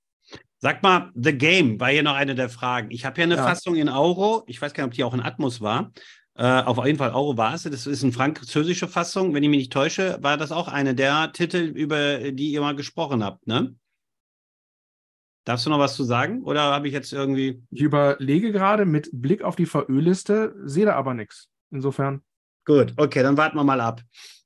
Sag mal, The Game war hier noch eine der Fragen. Ich habe ja eine ja. Fassung in Euro. Ich weiß gar nicht, ob die auch in Atmos war. Äh, auf jeden Fall Euro Eurobasse, das ist eine französische Fassung. Wenn ich mich nicht täusche, war das auch eine der Titel, über die ihr mal gesprochen habt, ne? Darfst du noch was zu sagen? Oder habe ich jetzt irgendwie. Ich überlege gerade mit Blick auf die VÖ-Liste, sehe da aber nichts. Insofern. Gut, okay, dann warten wir mal ab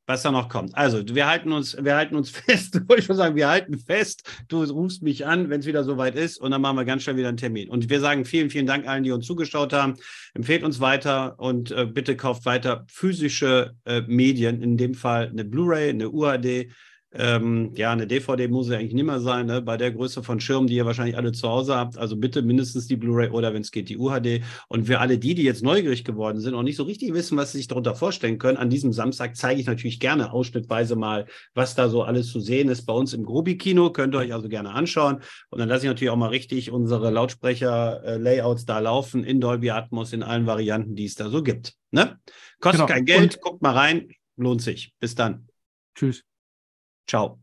was da noch kommt. Also, wir halten uns, wir halten uns fest, ich schon sagen, wir halten fest. Du rufst mich an, wenn es wieder soweit ist, und dann machen wir ganz schnell wieder einen Termin. Und wir sagen vielen, vielen Dank allen, die uns zugeschaut haben. Empfehlt uns weiter und äh, bitte kauft weiter physische äh, Medien, in dem Fall eine Blu-ray, eine UAD ähm, ja, eine DVD muss ja eigentlich nicht mehr sein, ne? bei der Größe von Schirmen, die ihr wahrscheinlich alle zu Hause habt. Also bitte mindestens die Blu-ray oder wenn es geht, die UHD. Und für alle die, die jetzt neugierig geworden sind und nicht so richtig wissen, was sie sich darunter vorstellen können, an diesem Samstag zeige ich natürlich gerne ausschnittweise mal, was da so alles zu sehen ist bei uns im Grobi-Kino. Könnt ihr euch also gerne anschauen. Und dann lasse ich natürlich auch mal richtig unsere Lautsprecher-Layouts da laufen in Dolby Atmos in allen Varianten, die es da so gibt. Ne? Kostet genau. kein Geld, und guckt mal rein, lohnt sich. Bis dann. Tschüss. Ciao.